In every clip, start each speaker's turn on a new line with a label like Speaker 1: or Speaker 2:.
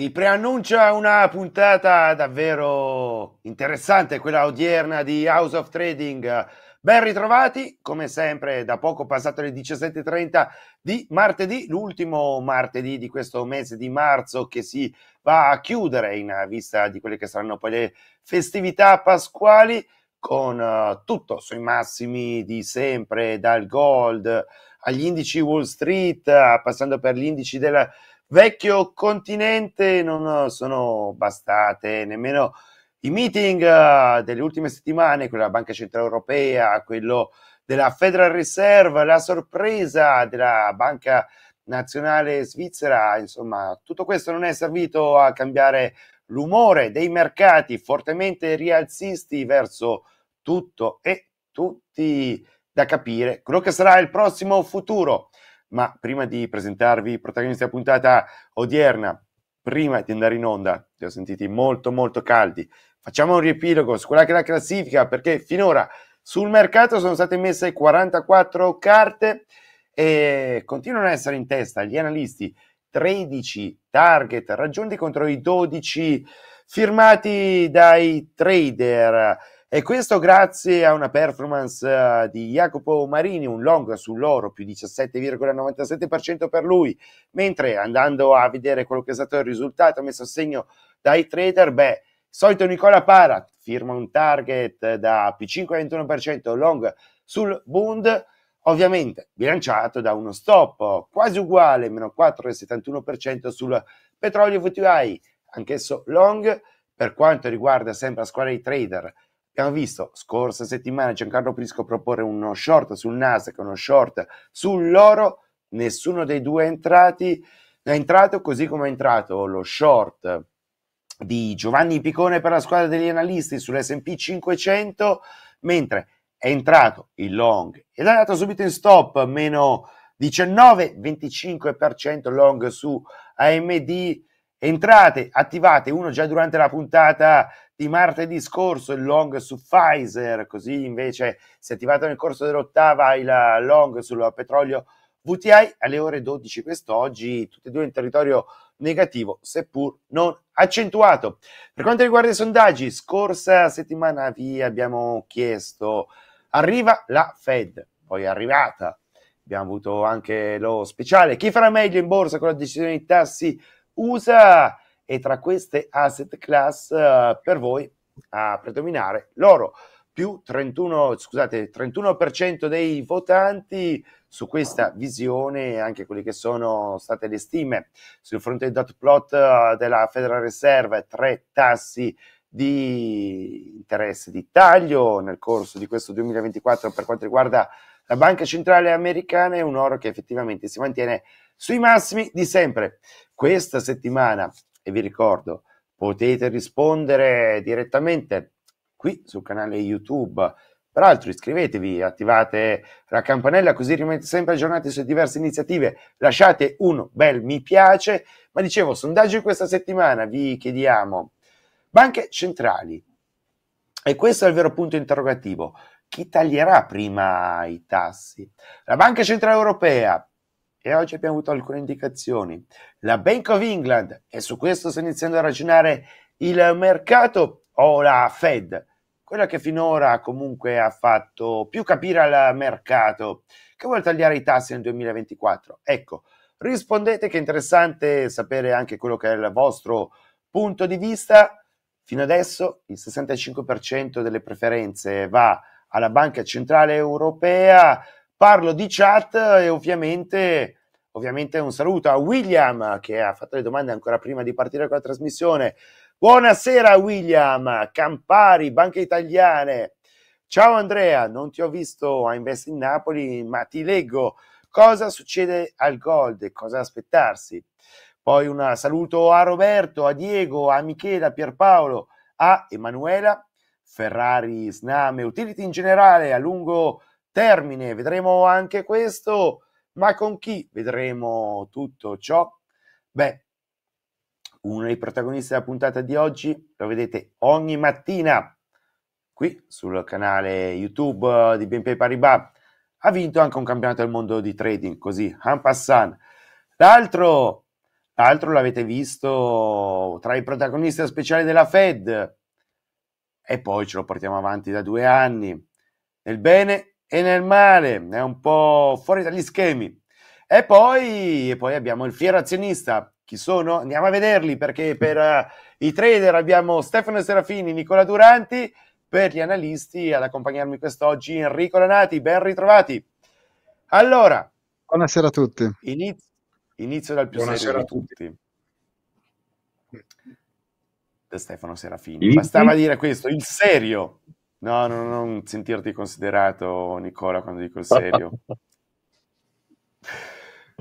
Speaker 1: Si preannuncia una puntata davvero interessante, quella odierna di House of Trading. Ben ritrovati, come sempre, da poco passato le 17.30 di martedì, l'ultimo martedì di questo mese di marzo che si va a chiudere in vista di quelle che saranno poi le festività pasquali con eh, tutto sui massimi di sempre, dal gold agli indici Wall Street, eh, passando per gli indici della vecchio continente non eh, sono bastate nemmeno i meeting eh, delle ultime settimane, quello della Banca Centrale Europea, quello della Federal Reserve, la sorpresa della Banca Nazionale Svizzera, insomma, tutto questo non è servito a cambiare l'umore dei mercati fortemente rialzisti verso tutto e tutti da capire quello che sarà il prossimo futuro ma prima di presentarvi i protagonisti della puntata odierna, prima di andare in onda, li ho sentiti molto molto caldi, facciamo un riepilogo su quella che è la classifica, perché finora sul mercato sono state messe 44 carte e continuano ad essere in testa gli analisti 13 target raggiunti contro i 12 firmati dai trader. E questo grazie a una performance eh, di Jacopo Marini, un long sull'oro più 17,97% per lui, mentre andando a vedere quello che è stato il risultato messo a segno dai trader, beh, solito Nicola Para firma un target da più 5,21% long sul Bund, ovviamente bilanciato da uno stop quasi uguale, meno 4,71% sul petrolio VTI, anch'esso long, per quanto riguarda sempre la squadra dei trader Abbiamo visto scorsa settimana Giancarlo Prisco proporre uno short sul Nasdaq, uno short sull'oro, nessuno dei due è, entrati, è entrato così come è entrato lo short di Giovanni Picone per la squadra degli analisti sull'S&P 500, mentre è entrato il long ed è andato subito in stop, meno 19-25% long su AMD, entrate, attivate uno già durante la puntata di martedì scorso, il long su Pfizer, così invece si è attivato nel corso dell'ottava il long sul petrolio VTI alle ore 12 quest'oggi, tutti e due in territorio negativo, seppur non accentuato. Per quanto riguarda i sondaggi, scorsa settimana vi abbiamo chiesto, arriva la Fed, poi è arrivata, abbiamo avuto anche lo speciale, chi farà meglio in borsa con la decisione dei tassi USA e tra queste asset class uh, per voi a predominare l'oro più 31, scusate, 31% dei votanti su questa visione anche quelle che sono state le stime sul fronte del dot plot eh, della Federal Reserve, tre tassi di interesse di taglio nel corso di questo 2024 per quanto riguarda la banca centrale americana è un oro che effettivamente si mantiene sui massimi di sempre. Questa settimana, e vi ricordo, potete rispondere direttamente qui sul canale YouTube. Peraltro iscrivetevi, attivate la campanella così rimanete sempre aggiornati su diverse iniziative, lasciate un bel mi piace, ma dicevo, sondaggio di questa settimana, vi chiediamo, banche centrali, e questo è il vero punto interrogativo, chi taglierà prima i tassi? La Banca Centrale Europea, e oggi abbiamo avuto alcune indicazioni. La Bank of England, e su questo sta iniziando a ragionare il mercato, o la Fed, quella che finora comunque ha fatto più capire al mercato che vuole tagliare i tassi nel 2024. Ecco, rispondete che è interessante sapere anche quello che è il vostro punto di vista. Fino adesso il 65% delle preferenze va alla Banca Centrale Europea, Parlo di chat e ovviamente, ovviamente un saluto a William che ha fatto le domande ancora prima di partire con la trasmissione. Buonasera William, Campari, Banche Italiane. Ciao Andrea, non ti ho visto a Invest in Napoli, ma ti leggo cosa succede al Gold cosa aspettarsi. Poi un saluto a Roberto, a Diego, a Michela, a Pierpaolo, a Emanuela, Ferrari, Sname, Utility in generale, a lungo termine. Vedremo anche questo, ma con chi vedremo tutto ciò? Beh, uno dei protagonisti della puntata di oggi lo vedete ogni mattina qui sul canale YouTube di BNP Paribas. Ha vinto anche un campionato del mondo di trading, così, en passant. L'altro, l'altro l'avete visto tra i protagonisti speciali della Fed e poi ce lo portiamo avanti da due anni, nel bene e nel mare, è un po' fuori dagli schemi. E poi, e poi abbiamo il fiero azionista, chi sono? Andiamo a vederli perché per uh, i trader abbiamo Stefano Serafini, Nicola Duranti, per gli analisti ad accompagnarmi quest'oggi Enrico Lanati, ben ritrovati. Allora, buonasera a tutti. Inizio, inizio dal più buonasera serio di tutti. tutti. Stefano Serafini. Bastava dire questo, il serio. No, no, non sentirti considerato, Nicola, quando dico il serio.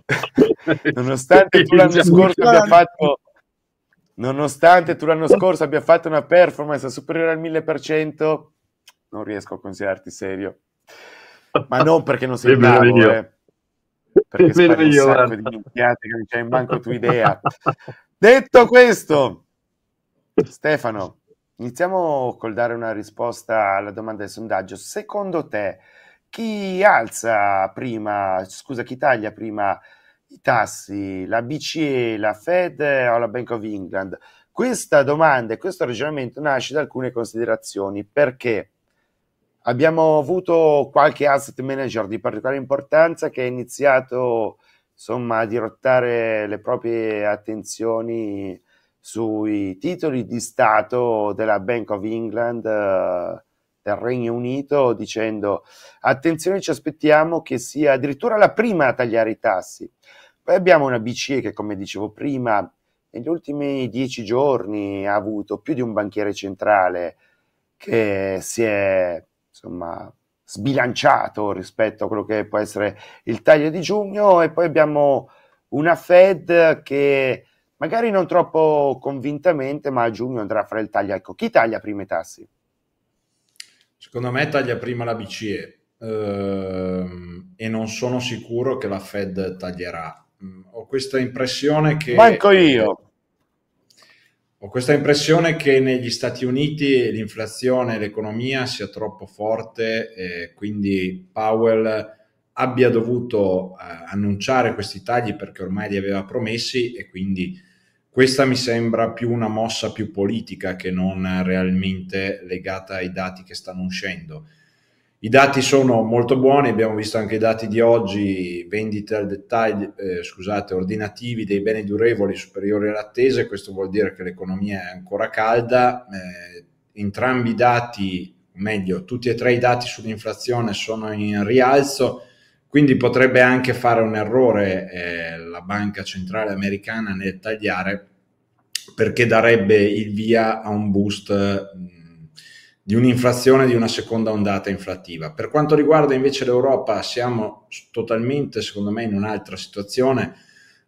Speaker 1: nonostante, tu fatto, nonostante tu l'anno scorso abbia fatto una performance superiore al 1000%, non riesco a considerarti serio. Ma non perché non sei bravo, eh. perché spari un sacco di minchiate che non c'è in tua idea. Detto questo, Stefano, Iniziamo col dare una risposta alla domanda del sondaggio. Secondo te chi alza prima, scusa, chi taglia prima i tassi, la BCE, la Fed o la Bank of England? Questa domanda e questo ragionamento nasce da alcune considerazioni perché abbiamo avuto qualche asset manager di particolare importanza che ha iniziato insomma a dirottare le proprie attenzioni sui titoli di Stato della Bank of England eh, del Regno Unito dicendo attenzione ci aspettiamo che sia addirittura la prima a tagliare i tassi. Poi abbiamo una BCE che come dicevo prima negli ultimi dieci giorni ha avuto più di un banchiere centrale che si è insomma sbilanciato rispetto a quello che può essere il taglio di giugno e poi abbiamo una Fed che magari non troppo convintamente, ma a giugno andrà a fare il taglio. Ecco, chi taglia prima i tassi?
Speaker 2: Secondo me taglia prima la BCE ehm, e non sono sicuro che la Fed taglierà. Mm, ho questa impressione che... Manco io! Ho questa impressione che negli Stati Uniti l'inflazione e l'economia sia troppo forte e quindi Powell abbia dovuto eh, annunciare questi tagli perché ormai li aveva promessi e quindi questa mi sembra più una mossa più politica che non realmente legata ai dati che stanno uscendo. I dati sono molto buoni, abbiamo visto anche i dati di oggi, vendite al dettaglio, eh, scusate, ordinativi dei beni durevoli superiori all'attesa, questo vuol dire che l'economia è ancora calda, eh, entrambi i dati, meglio, tutti e tre i dati sull'inflazione sono in rialzo, quindi potrebbe anche fare un errore eh, la banca centrale americana nel tagliare perché darebbe il via a un boost mh, mm, di un'inflazione, di una seconda ondata inflattiva. Per quanto riguarda invece l'Europa, siamo totalmente, secondo me, in un'altra situazione.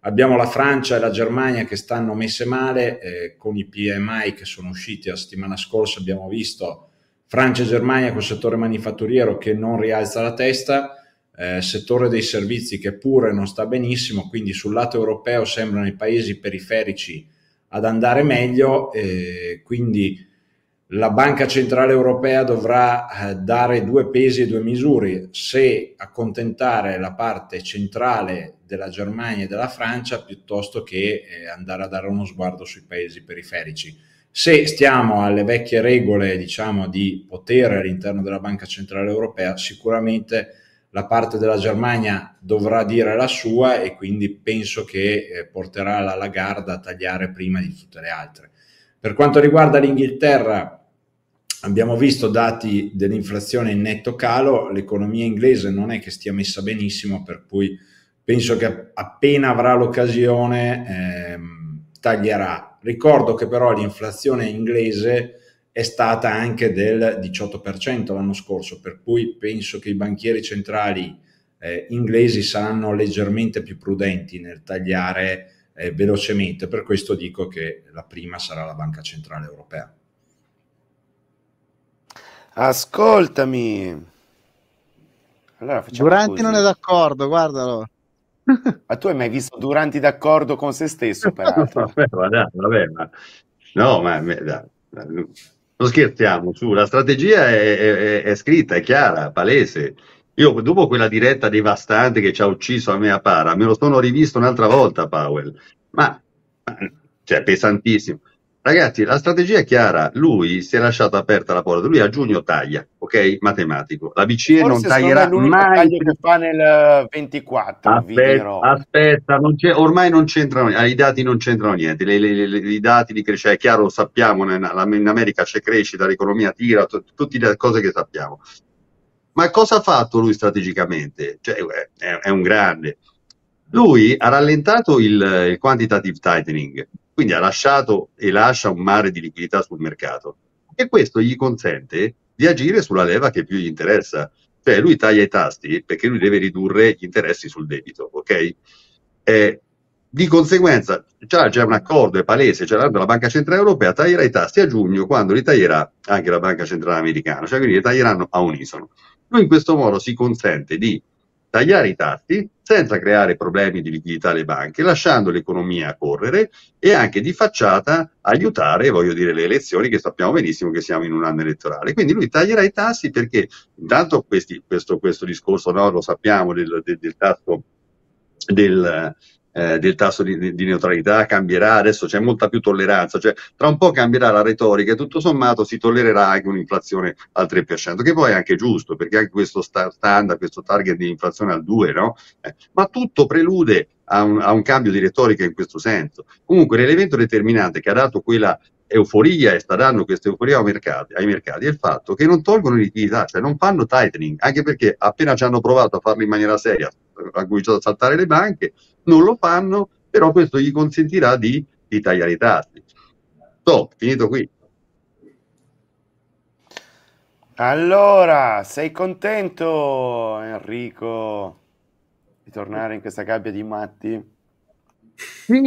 Speaker 2: Abbiamo la Francia e la Germania che stanno messe male, eh, con i PMI che sono usciti la settimana scorsa abbiamo visto Francia e Germania col settore manifatturiero che non rialza la testa eh, settore dei servizi che pure non sta benissimo, quindi sul lato europeo sembrano i paesi periferici ad andare meglio, eh, quindi la Banca Centrale Europea dovrà eh, dare due pesi e due misure, se accontentare la parte centrale della Germania e della Francia piuttosto che eh, andare a dare uno sguardo sui paesi periferici. Se stiamo alle vecchie regole diciamo, di potere all'interno della Banca Centrale Europea, sicuramente la parte della Germania dovrà dire la sua e quindi penso che eh, porterà la Lagarde a tagliare prima di tutte le altre. Per quanto riguarda l'Inghilterra, abbiamo visto dati dell'inflazione in netto calo, l'economia inglese non è che stia messa benissimo, per cui penso che appena avrà l'occasione eh, taglierà. Ricordo che però l'inflazione inglese è stata anche del 18% l'anno scorso, per cui penso che i banchieri centrali eh, inglesi saranno leggermente più prudenti nel tagliare eh, velocemente, per questo dico che la prima sarà la Banca Centrale Europea.
Speaker 1: Ascoltami.
Speaker 3: Allora, facciamo Duranti così. non è
Speaker 1: d'accordo, guardalo. Ma tu hai mai visto Duranti d'accordo con se stesso, peraltro?
Speaker 3: vabbè, ma vabbè, ma... No, ma dai. Non scherziamo, su, la strategia è, è, è scritta, è chiara, palese. Io dopo quella diretta devastante che ci ha ucciso a me a Para, me lo sono rivisto un'altra volta Powell, ma, ma cioè pesantissimo. Ragazzi, la strategia è chiara, lui si è lasciato aperta la porta, lui a giugno taglia, ok? Matematico. La BCE Forse non taglierà mai...
Speaker 1: Che fa nel 24, eh, aspetta,
Speaker 3: aspetta non ormai non c'entrano, eh, i dati non c'entrano niente, le, le, le, i dati di crescita, è chiaro, lo sappiamo, in America c'è crescita, l'economia tira, tutte le cose che sappiamo. Ma cosa ha fatto lui strategicamente? Cioè, è, è un grande. Lui ha rallentato il, il quantitative tightening, quindi ha lasciato e lascia un mare di liquidità sul mercato e questo gli consente di agire sulla leva che più gli interessa. Cioè lui taglia i tasti perché lui deve ridurre gli interessi sul debito, ok? E di conseguenza, già c'è un accordo, è palese, cioè la Banca Centrale Europea taglierà i tasti a giugno quando li taglierà anche la Banca Centrale Americana, cioè quindi li taglieranno a unisono. Lui in questo modo si consente di tagliare i tassi senza creare problemi di liquidità alle banche, lasciando l'economia correre e anche di facciata aiutare, voglio dire, le elezioni che sappiamo benissimo che siamo in un anno elettorale. Quindi lui taglierà i tassi perché intanto questi, questo, questo, discorso, no, lo sappiamo, del, del, del tasso del, eh, del tasso di, di, neutralità cambierà, adesso c'è molta più tolleranza, cioè tra un po' cambierà la retorica e tutto sommato si tollererà anche un'inflazione al 3%, che poi è anche giusto, perché anche questo standard, questo target di inflazione al 2%, no? Eh, ma tutto prelude a un, a un, cambio di retorica in questo senso. Comunque l'elemento determinante che ha dato quella euforia e sta dando questa euforia ai mercati, ai mercati è il fatto che non tolgono liquidità, cioè non fanno tightening, anche perché appena ci hanno provato a farlo in maniera seria, hanno cominciato a saltare le banche, non lo fanno, però questo gli consentirà di, di tagliare i tassi. Stop, finito qui.
Speaker 1: Allora, sei contento Enrico di tornare in questa gabbia di matti?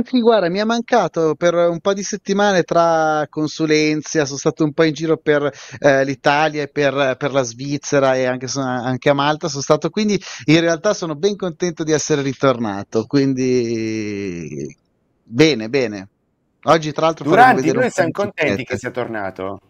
Speaker 4: Sì, guarda, mi è mancato per un po' di settimane tra consulenza, sono stato un po' in giro per eh, l'Italia e per, per, la Svizzera e anche, anche, a Malta sono stato, quindi in realtà sono ben contento di essere ritornato, quindi
Speaker 3: bene, bene. Oggi tra l'altro... Durante, noi siamo contenti che sia tornato.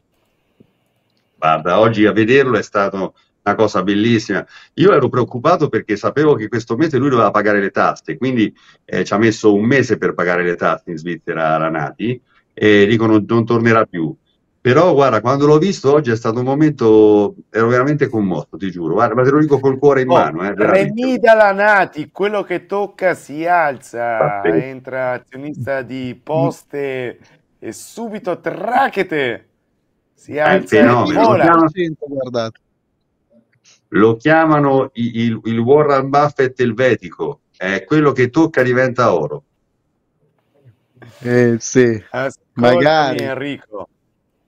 Speaker 3: Guarda, oggi a vederlo è stato una cosa bellissima. Io ero preoccupato perché sapevo che questo mese lui doveva pagare le tasse, quindi eh, ci ha messo un mese per pagare le tasse in Svizzera Ranati e dicono non tornerà più. Però guarda, quando l'ho visto oggi è stato un momento, ero veramente commosso, ti giuro, guarda, ma te lo dico col cuore in oh, mano. Eh, Remida
Speaker 1: Lanati, quello che tocca si alza, entra azionista di poste e subito tracchete
Speaker 3: si eh, alza. È no, fenomeno,
Speaker 1: Sento,
Speaker 4: guardate.
Speaker 3: Lo chiamano il, il, Warren Buffett elvetico, è quello che tocca diventa oro.
Speaker 4: Eh, sì,
Speaker 1: Ascoltami,
Speaker 3: magari Enrico.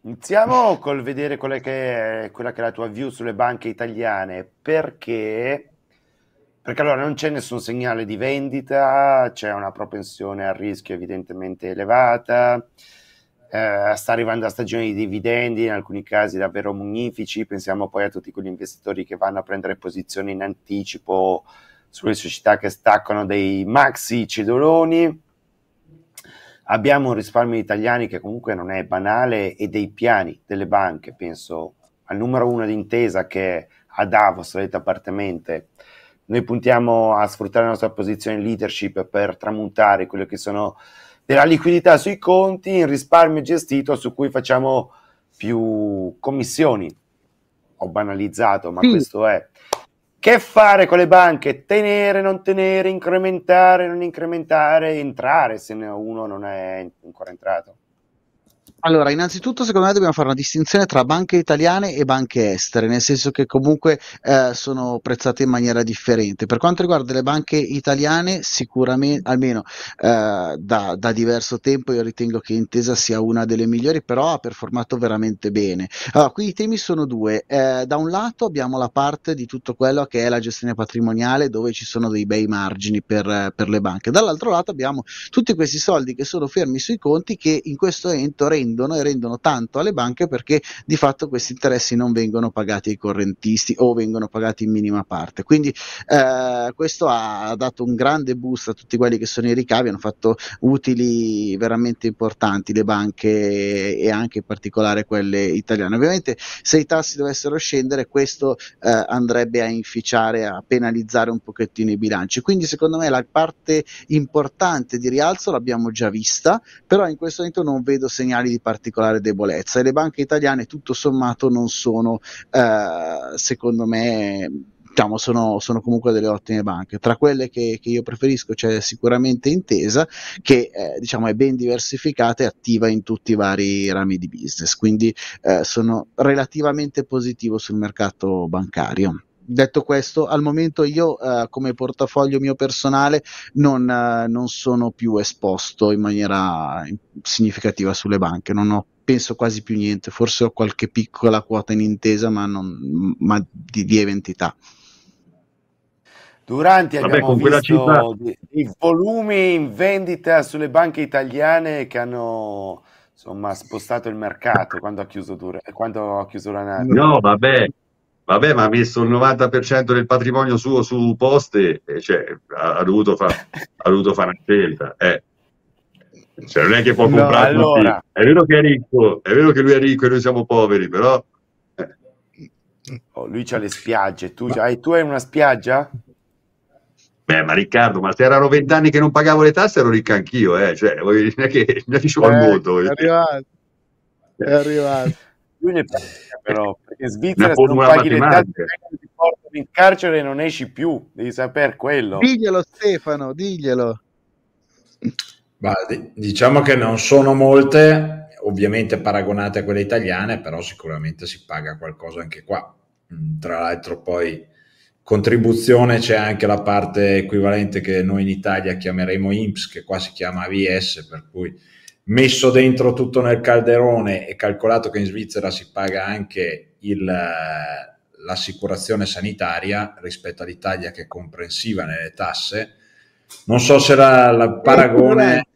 Speaker 1: Iniziamo col vedere quella che, è, quella che è la tua view sulle banche italiane, perché perché allora non c'è nessun segnale di vendita, c'è una propensione al rischio evidentemente elevata, eh, sta arrivando la stagione di dividendi, in alcuni casi davvero magnifici, pensiamo poi a tutti quegli investitori che vanno a prendere posizioni in anticipo sulle società che staccano dei maxi cedoloni. Abbiamo un risparmio italiano che comunque non è banale e dei piani delle banche, penso al numero uno d'intesa che è a Davos, ho detto apertamente, noi puntiamo a sfruttare la nostra posizione leadership per tramutare quello che sono della liquidità sui conti in risparmio gestito su cui facciamo più commissioni. Ho banalizzato, ma sì. questo è. Che fare con le banche? Tenere, non tenere, incrementare, non incrementare, entrare se uno non è ancora entrato.
Speaker 4: Allora, innanzitutto secondo me dobbiamo fare una distinzione tra banche italiane e banche estere, nel senso che comunque eh, sono prezzate in maniera differente. Per quanto riguarda le banche italiane, sicuramente, almeno eh, da, da, diverso tempo, io ritengo che Intesa sia una delle migliori, però ha performato veramente bene. Allora, qui i temi sono due. Eh, da un lato abbiamo la parte di tutto quello che è la gestione patrimoniale, dove ci sono dei bei margini per, per le banche. Dall'altro lato abbiamo tutti questi soldi che sono fermi sui conti che in questo momento rendono rendono e rendono tanto alle banche perché di fatto questi interessi non vengono pagati ai correntisti o vengono pagati in minima parte. Quindi eh, questo ha dato un grande boost a tutti quelli che sono i ricavi, hanno fatto utili veramente importanti le banche e anche in particolare quelle italiane. Ovviamente se i tassi dovessero scendere questo eh, andrebbe a inficiare, a penalizzare un pochettino i bilanci. Quindi secondo me la parte importante di rialzo l'abbiamo già vista, però in questo momento non vedo segnali di particolare debolezza e le banche italiane tutto sommato non sono, eh, secondo me, diciamo, sono, sono, comunque delle ottime banche. Tra quelle che, che io preferisco c'è sicuramente Intesa, che eh, diciamo, è ben diversificata e attiva in tutti i vari rami di business, quindi eh, sono relativamente positivo sul mercato bancario detto questo, al momento io eh, come portafoglio mio personale non, eh, non, sono più esposto in maniera significativa sulle banche, non ho penso quasi più niente, forse ho qualche piccola quota in intesa, ma, non, ma di, di entità.
Speaker 1: Durante Vabbè, abbiamo visto cifra... i volumi in vendita sulle banche italiane che hanno insomma spostato il mercato quando ha chiuso, quando ha chiuso la nave. No, vabbè,
Speaker 3: Vabbè, ma ha messo il 90% del patrimonio suo su poste, cioè, ha, ha, dovuto fa, ha, dovuto fare una scelta. Eh. Cioè, non è che può no, allora... È vero che è ricco, è vero che lui è ricco e noi siamo poveri, però... Eh. Oh, lui ha le spiagge, tu, ma... hai, tu hai una spiaggia? Beh, ma Riccardo, ma se erano vent'anni che non pagavo le tasse, ero ricco anch'io, eh? Cioè, non è che non ci vuole eh, molto. È
Speaker 1: arrivato, è arrivato però, perché in Svizzera se non paghi le tasse ti portano in carcere e non esci più, devi sapere quello. Diglielo
Speaker 4: Stefano, diglielo.
Speaker 2: Bah, diciamo che non sono molte, ovviamente paragonate a quelle italiane, però sicuramente si paga qualcosa anche qua. Mm, tra l'altro poi contribuzione c'è anche la parte equivalente che noi in Italia chiameremo IMSS, che qua si chiama AVS, per cui messo dentro tutto nel calderone e calcolato che in Svizzera si paga anche il, l'assicurazione sanitaria rispetto all'Italia che è comprensiva nelle tasse, non so se la paragone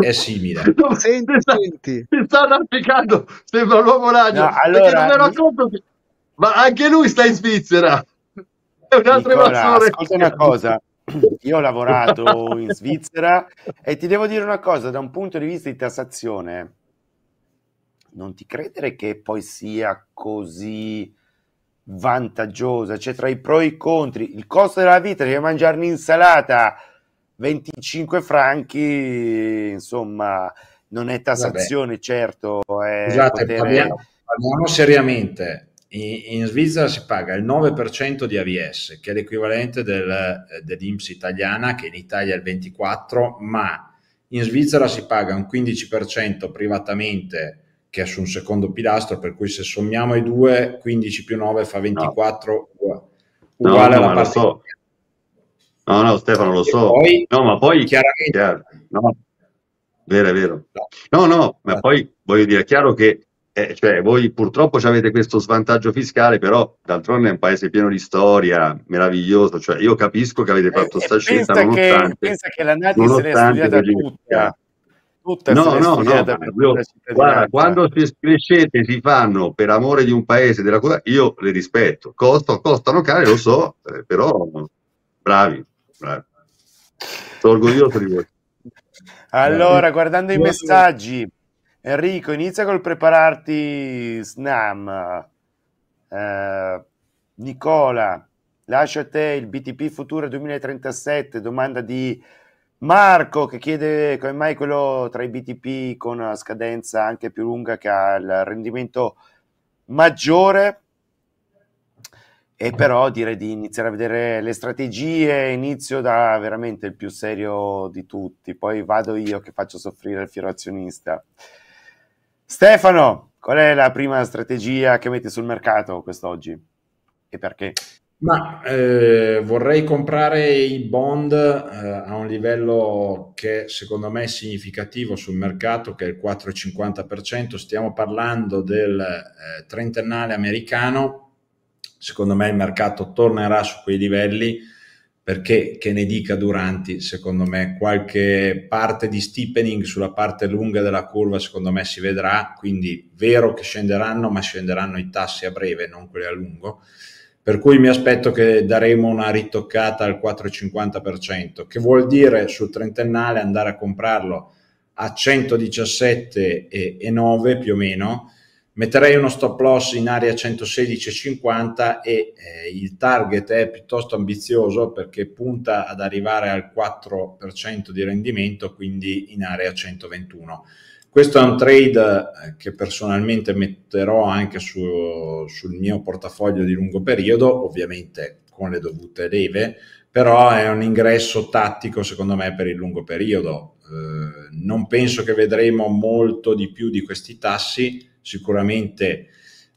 Speaker 3: è simile. No, senti, senti. Mi stanno applicando, sembra l'uomo radio, no, allora, non ero ma anche lui sta in Svizzera.
Speaker 1: È un altro Nicola, ascolta una cosa Io ho lavorato in Svizzera e ti devo dire una cosa, da un punto di vista di tassazione, non ti credere che poi sia così vantaggiosa, c'è cioè tra i pro e i contri, il costo della vita, devi cioè mangiare un'insalata, 25 franchi, insomma, non è tassazione, Vabbè. certo. È eh, Scusate, potere... parliamo,
Speaker 2: parliamo seriamente in Svizzera si paga il 9% di AVS, che è l'equivalente del, eh, dell'IMS italiana, che in Italia è il 24%, ma in Svizzera si paga un 15% privatamente, che è su un secondo pilastro, per cui se sommiamo i due, 15 più 9 fa 24, no.
Speaker 3: uguale no, no, alla parte... So. No, no, Stefano, lo e so. Poi, no, ma poi... Chiaramente... Chiaro, no. Vero, vero. No, no, ma poi voglio dire, è chiaro che eh, cioè, voi purtroppo avete questo svantaggio fiscale, però d'altronde è un paese pieno di storia, meraviglioso. Cioè, io capisco che avete eh, fatto questa eh, scelta pensa che,
Speaker 1: pensa che la Nati se l'è studiata tutta. tutta no, no, no, Mario, guarda, quando
Speaker 3: crescete si fanno per amore di un paese, della cosa, io le rispetto. Costo, costano cari, lo so, eh, però bravi, bravi. Sono orgoglioso di voi.
Speaker 1: Allora, eh, guardando i messaggi, Enrico, inizia col prepararti Snam. Eh, Nicola, lascio a te il BTP Futura 2037, domanda di Marco che chiede come mai quello tra i BTP con una scadenza anche più lunga che ha il rendimento maggiore e però direi di iniziare a vedere le strategie, inizio da veramente il più serio di tutti, poi vado io che faccio soffrire il fiero azionista. Stefano, qual è la prima strategia che metti sul mercato quest'oggi e perché? Ma eh, vorrei
Speaker 2: comprare i bond eh, a un livello che secondo me è significativo sul mercato, che è il 4,50%. Stiamo parlando del eh, trentennale americano. Secondo me il mercato tornerà su quei livelli perché che ne dica Duranti, secondo me qualche parte di steepening sulla parte lunga della curva secondo me si vedrà, quindi vero che scenderanno, ma scenderanno i tassi a breve, non quelli a lungo. Per cui mi aspetto che daremo una ritoccata al 4,50%, che vuol dire sul trentennale andare a comprarlo a 117,9 più o meno, metterei uno stop loss in area 116,50 e eh, il target è piuttosto ambizioso perché punta ad arrivare al 4% di rendimento, quindi in area 121. Questo è un trade eh, che personalmente metterò anche su, sul mio portafoglio di lungo periodo, ovviamente con le dovute leve, però è un ingresso tattico secondo me per il lungo periodo. Eh, non penso che vedremo molto di più di questi tassi, sicuramente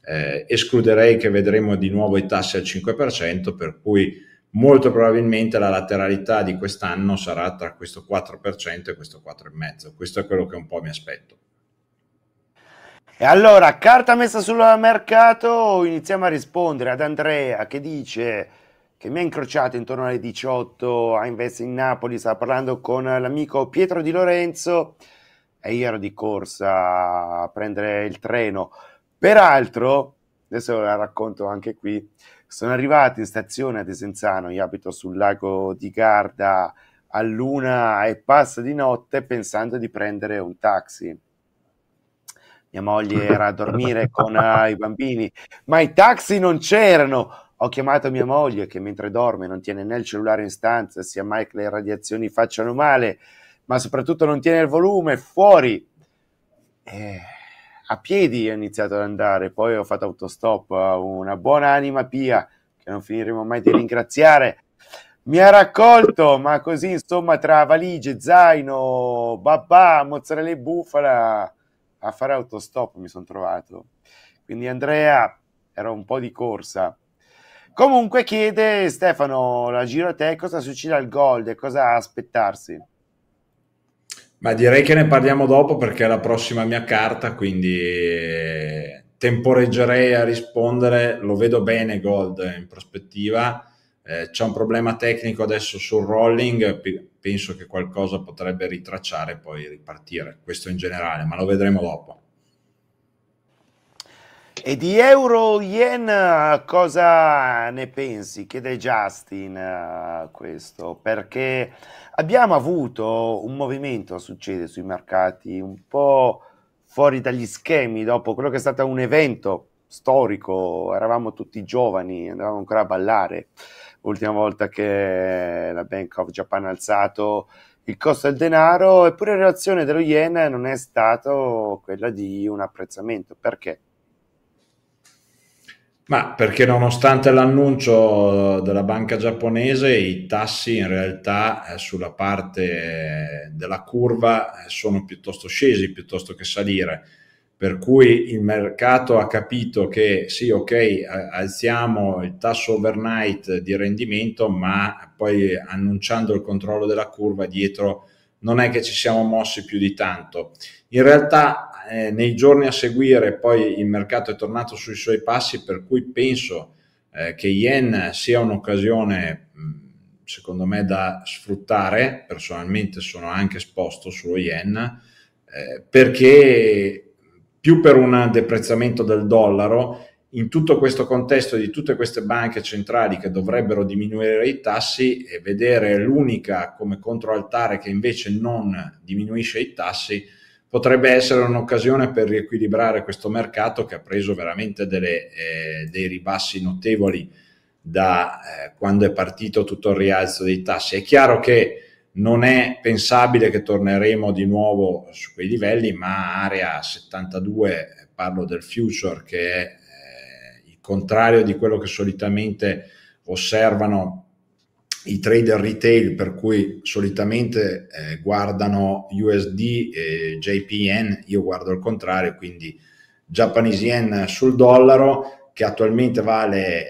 Speaker 2: eh, escluderei che vedremo di nuovo i tassi al 5%, per cui molto probabilmente la lateralità di quest'anno sarà tra questo 4% e questo 4,5%. Questo è quello che un po' mi aspetto.
Speaker 1: E allora, carta messa sul mercato, iniziamo a rispondere ad Andrea che dice che mi ha incrociato intorno alle 18 a Invest in Napoli, sta parlando con l'amico Pietro Di Lorenzo e io ero di corsa a prendere il treno. Peraltro, adesso la racconto anche qui, sono arrivato in stazione a Desenzano, io abito sul lago di Garda a luna e passa di notte pensando di prendere un taxi. Mia moglie era a dormire con eh, i bambini, ma i taxi non c'erano. Ho chiamato mia moglie che mentre dorme non tiene né il cellulare in stanza, sia mai che le radiazioni facciano male ma soprattutto non tiene il volume, fuori. Eh, a piedi ho iniziato ad andare, poi ho fatto autostop, una buona anima pia, che non finiremo mai di ringraziare, mi ha raccolto, ma così insomma tra valigie, zaino, babà, mozzarella e bufala, a fare autostop mi sono trovato. Quindi Andrea, era un po' di corsa. Comunque chiede Stefano, la giro a te, cosa succede al Gold e cosa aspettarsi?
Speaker 2: Ma direi che ne parliamo dopo perché è la prossima mia carta, quindi temporeggerei a rispondere. Lo vedo bene Gold in prospettiva. Eh, c'è un problema tecnico adesso sul rolling, P- penso che qualcosa potrebbe
Speaker 1: ritracciare e poi ripartire. Questo in generale, ma lo vedremo dopo. E di euro yen cosa ne pensi? Chiede Justin eh, questo, perché abbiamo avuto un movimento, succede, sui mercati un po' fuori dagli schemi dopo quello che è stato un evento storico, eravamo tutti giovani, andavamo ancora a ballare. L'ultima volta che la Bank of Japan ha alzato il costo del denaro, eppure la reazione dello yen non è stata quella di un apprezzamento. Perché?
Speaker 2: Ma perché nonostante l'annuncio eh, della banca giapponese, i tassi in realtà eh, sulla parte eh, della curva sono piuttosto scesi piuttosto che salire. Per cui il mercato ha capito che sì, ok, alziamo il tasso overnight di rendimento, ma poi annunciando il controllo della curva dietro non è che ci siamo mossi più di tanto. In realtà eh, nei giorni a seguire poi il mercato è tornato sui suoi passi, per cui penso eh, che Yen sia un'occasione, mm, secondo me, da sfruttare. Personalmente sono anche esposto sullo Yen, eh, perché più per un deprezzamento del dollaro, in tutto questo contesto di tutte queste banche centrali che dovrebbero diminuire i tassi e vedere l'unica come controaltare che invece non diminuisce i tassi, potrebbe essere un'occasione per riequilibrare questo mercato che ha preso veramente delle, eh, dei ribassi notevoli da eh, quando è partito tutto il rialzo dei tassi. È chiaro che non è pensabile che torneremo di nuovo su quei livelli, ma area 72, parlo del future, che è eh, il contrario di quello che solitamente osservano i trader retail per cui solitamente eh, guardano USD e JPN, io guardo il contrario, quindi Japanese Yen sul dollaro che attualmente vale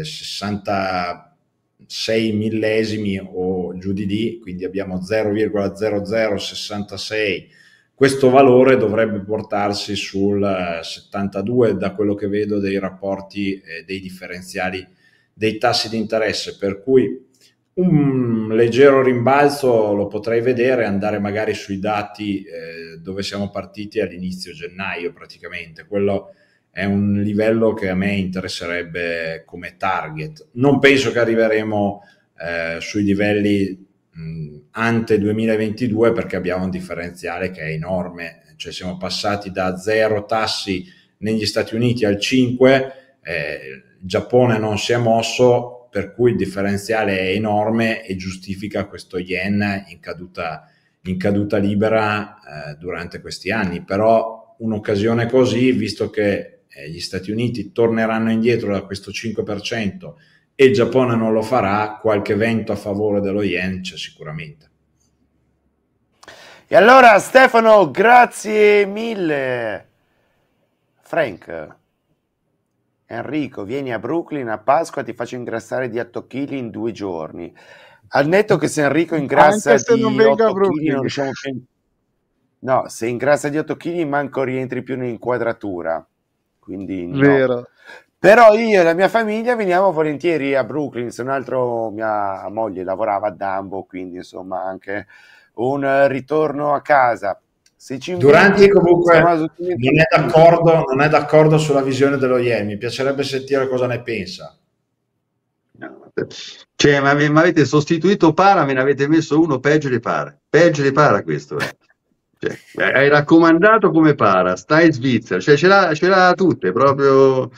Speaker 2: eh, 66 millesimi o giù di lì, quindi abbiamo 0,0066. Questo valore dovrebbe portarsi sul 72 eh, da quello che vedo dei rapporti eh, dei differenziali dei tassi di interesse, per cui un leggero rimbalzo lo potrei vedere andare magari sui dati eh, dove siamo partiti all'inizio gennaio praticamente. Quello è un livello che a me interesserebbe come target. Non penso che arriveremo eh, sui livelli mh, ante 2022 perché abbiamo un differenziale che è enorme, cioè siamo passati da zero tassi negli Stati Uniti al 5. Eh, Giappone non si è mosso, per cui il differenziale è enorme e giustifica questo yen in caduta, in caduta libera eh, durante questi anni. Però un'occasione così, visto che eh, gli Stati Uniti torneranno indietro da questo 5% e il Giappone non lo farà, qualche vento a favore dello yen c'è
Speaker 1: sicuramente. E allora Stefano, grazie mille. Frank. Enrico, vieni a Brooklyn a Pasqua, ti faccio ingrassare di 8 kg in due giorni. Al netto che se Enrico ingrassa se di 8 kg non riusciamo più... No, se ingrassa di 8 kg manco rientri più nell'inquadratura. Quindi no. Vero. Però io e la mia famiglia veniamo volentieri a Brooklyn, se un altro mia moglie lavorava a Dumbo, quindi insomma anche un ritorno a casa se ci Durante comunque non è, d'accordo,
Speaker 2: non è d'accordo sulla visione dello IE, mi piacerebbe sentire cosa ne pensa.
Speaker 3: Cioè, ma mi avete sostituito Para, me ne avete messo uno peggio di Para. Peggio di Para questo eh. Cioè, eh, hai raccomandato come Para, stai in Svizzera, cioè ce l'ha, ce l'ha tutte, proprio...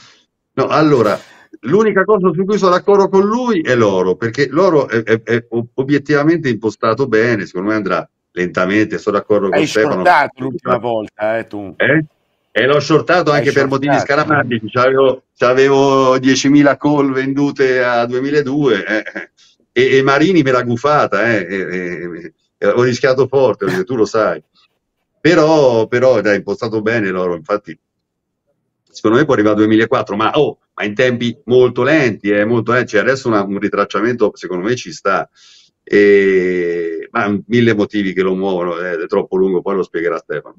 Speaker 3: No, allora, l'unica cosa su cui sono d'accordo con lui è l'oro, perché l'oro è, è, è obiettivamente impostato bene, secondo me andrà lentamente, sono d'accordo con Hai Stefano. shortato l'ultima volta, eh, tu. Eh? E l'ho shortato Hai anche shortato. per motivi scaramantici, avevo, avevo 10.000 call vendute a 2002 eh. e, e, Marini me l'ha gufata, eh, e, e, ho rischiato forte, tu lo sai. Però, però dai, impostato bene loro, infatti secondo me può arrivare a 2004, ma, oh, ma in tempi molto lenti, eh, molto lenti. Eh, cioè, adesso una, un ritracciamento secondo me ci sta e, ma mille motivi che lo muovono, eh, è, troppo lungo, poi lo spiegherà Stefano.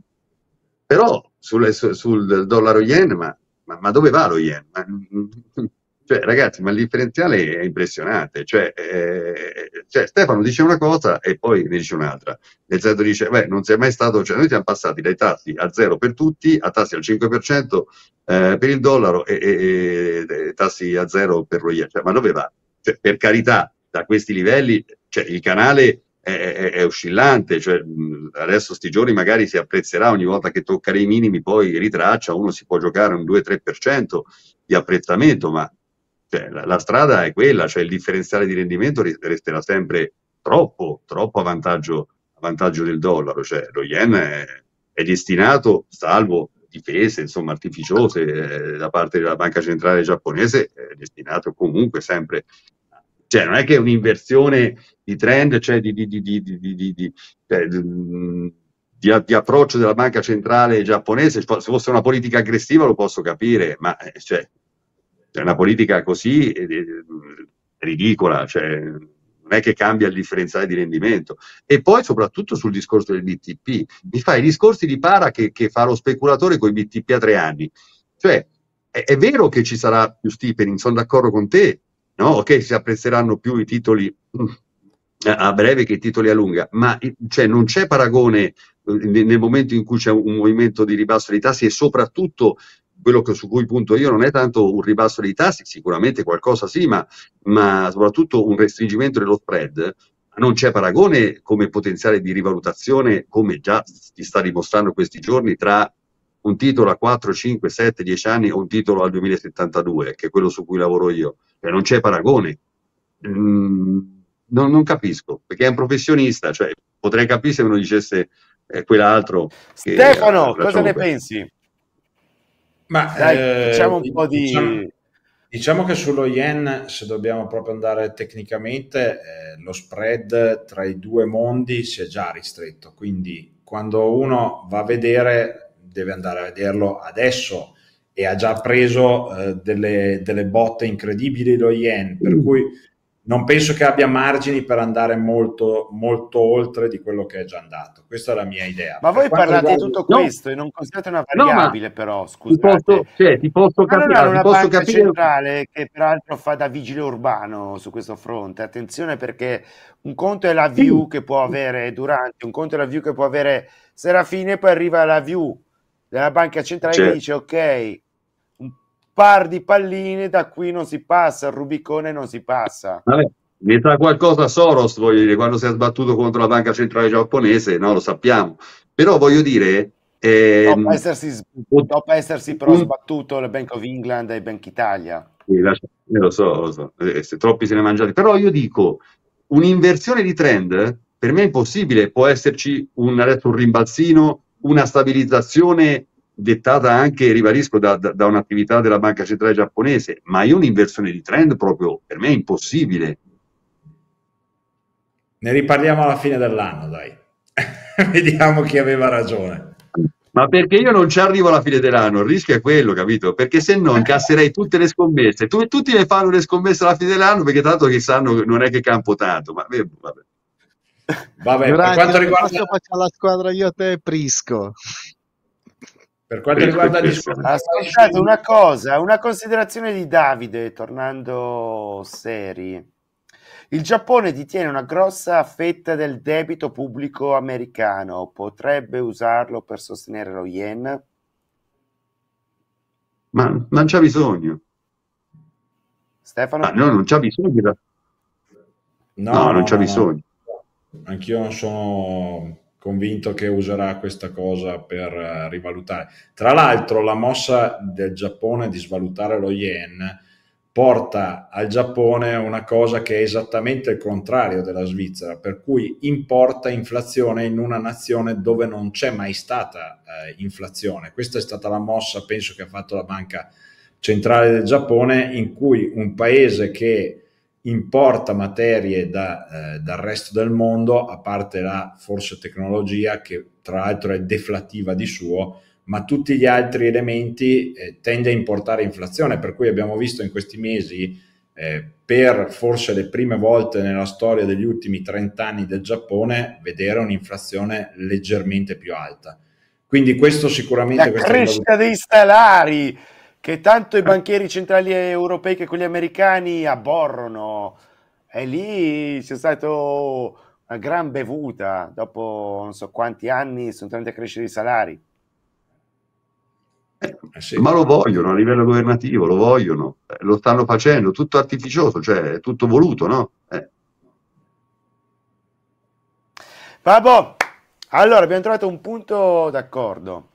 Speaker 3: Però sul, sul, sul dollaro yen, ma, ma, ma, dove va lo yen? Ma, cioè, ragazzi, ma il differenziale è impressionante. Cioè, eh, cioè, Stefano dice una cosa e poi ne dice un'altra. Nel senso dice, beh, non si è mai stato, cioè noi siamo passati dai tassi a zero per tutti, a tassi al 5% eh, per il dollaro e, e, e, tassi a zero per lo yen. Cioè, ma dove va? Cioè, per carità, da questi livelli cioè, il canale è, è, è oscillante, cioè, adesso sti giorni magari si apprezzerà ogni volta che tocca i minimi, poi ritraccia, uno si può giocare un 2-3% di apprezzamento, ma cioè, la, la, strada è quella, cioè il differenziale di rendimento resterà sempre troppo, troppo a vantaggio, a vantaggio del dollaro, cioè, lo yen è, è destinato, salvo difese insomma artificiose eh, da parte della banca centrale giapponese è destinato comunque sempre cioè, non è che è un'inversione di trend, cioè di, di, di, di, approccio della banca centrale giapponese. Se fosse una politica aggressiva lo posso capire, ma eh, cioè, una politica così è, eh, eh, mm, ridicola. Cioè, non è che cambia il differenziale di rendimento. E poi soprattutto sul discorso del BTP, mi fa i discorsi di para che, che fa lo speculatore con i BTP a tre anni. Cioè, è, è, vero che ci sarà più steepening, sono d'accordo con te, no? ok si apprezzeranno più i titoli mm, a breve che i titoli a lunga, ma cioè, non c'è paragone mm, nel momento in cui c'è un movimento di ribasso dei tassi e soprattutto quello che, su cui punto io non è tanto un ribasso dei tassi, sicuramente qualcosa sì, ma, ma soprattutto un restringimento dello spread, non c'è paragone come potenziale di rivalutazione, come già si sta dimostrando questi giorni, tra un titolo a 4, 5, 7, 10 anni o un titolo al 2072, che è quello su cui lavoro io. Cioè, non c'è paragone. Mm, non, non, capisco, perché è un professionista, cioè, potrei capire se me lo dicesse eh, quell'altro. Che, Stefano, cosa comunque. ne pensi?
Speaker 2: Ma Dai, eh, diciamo un po' di... Diciamo, diciamo, che sullo yen, se dobbiamo proprio andare tecnicamente, eh, lo spread tra i due mondi si è già ristretto, quindi quando uno va a vedere deve andare a vederlo adesso e ha già preso eh, delle, delle, botte incredibili lo yen, per mm. cui non penso che abbia margini per andare molto, molto oltre di quello che è già
Speaker 1: andato. Questa è la mia idea. Ma per voi parlate di tutto no, questo e non considerate una variabile, no, però scusate. Ti posso,
Speaker 3: cioè, ti posso capire. Allora, una ti posso capire...
Speaker 1: centrale che peraltro fa da vigile urbano su questo fronte. Attenzione perché un conto è la view sì. che può avere Durante, un conto è la view che può avere Serafine, poi arriva la view della banca centrale certo. dice ok, un par di palline da qui non si passa, il Rubicone non si passa.
Speaker 3: Vabbè. Ne sa qualcosa Soros, voglio dire, quando si è sbattuto contro la banca centrale giapponese, no, lo sappiamo. Però voglio dire, eh, dopo,
Speaker 1: essersi, dopo essersi però sbattuto il Bank of England e Bank Italia.
Speaker 3: Sì, eh, lo so, lo so. Eh, se troppi se ne mangiati. Però io dico, un'inversione di trend per me è impossibile. Può esserci un, adesso un rimbalzino una stabilizzazione dettata anche, ribadisco, da, da, da, un'attività della banca centrale giapponese, ma io un'inversione di trend proprio per me è impossibile. Ne riparliamo alla fine dell'anno,
Speaker 2: dai. Vediamo chi aveva ragione.
Speaker 3: Ma perché io non ci arrivo alla fine dell'anno, il rischio è quello, capito? Perché se no incasserei tutte le scommesse. Tu, tutti le fanno le scommesse alla fine dell'anno perché tanto che sanno non è che campo tanto, ma vabbè. Vabbè, Durante, per quanto riguarda
Speaker 4: la squadra io te Prisco.
Speaker 3: Per quanto riguarda la discussione,
Speaker 1: ascoltate una cosa, una considerazione di Davide, tornando seri. Il Giappone detiene una grossa fetta del debito pubblico americano, potrebbe usarlo per sostenere lo yen?
Speaker 3: Ma non c'è bisogno.
Speaker 1: Stefano? Ma ah, no, non c'è
Speaker 3: bisogno. No, no non c'è bisogno.
Speaker 2: Anch'io non sono convinto che userà questa cosa per eh, rivalutare. Tra l'altro la mossa del Giappone di svalutare lo yen porta al Giappone una cosa che è esattamente il contrario della Svizzera, per cui importa inflazione in una nazione dove non c'è mai stata eh, inflazione. Questa è stata la mossa, penso, che ha fatto la Banca Centrale del Giappone, in cui un paese che importa materie da, eh, dal resto del mondo, a parte la forse tecnologia che tra l'altro è deflattiva di suo, ma tutti gli altri elementi eh, tende a importare inflazione, per cui abbiamo visto in questi mesi, eh, per forse le prime volte nella storia degli ultimi 30 anni del Giappone, vedere un'inflazione leggermente più alta. Quindi questo sicuramente... La crescita
Speaker 1: dei salari, che tanto i banchieri centrali europei che quelli americani abborrono. E lì c'è stata una gran bevuta. Dopo non so quanti anni sono tornati a crescere i salari.
Speaker 3: Eh Ma lo vogliono a livello governativo, lo vogliono, eh, lo stanno facendo, tutto artificioso, cioè tutto voluto, no? Eh.
Speaker 1: allora abbiamo trovato un punto d'accordo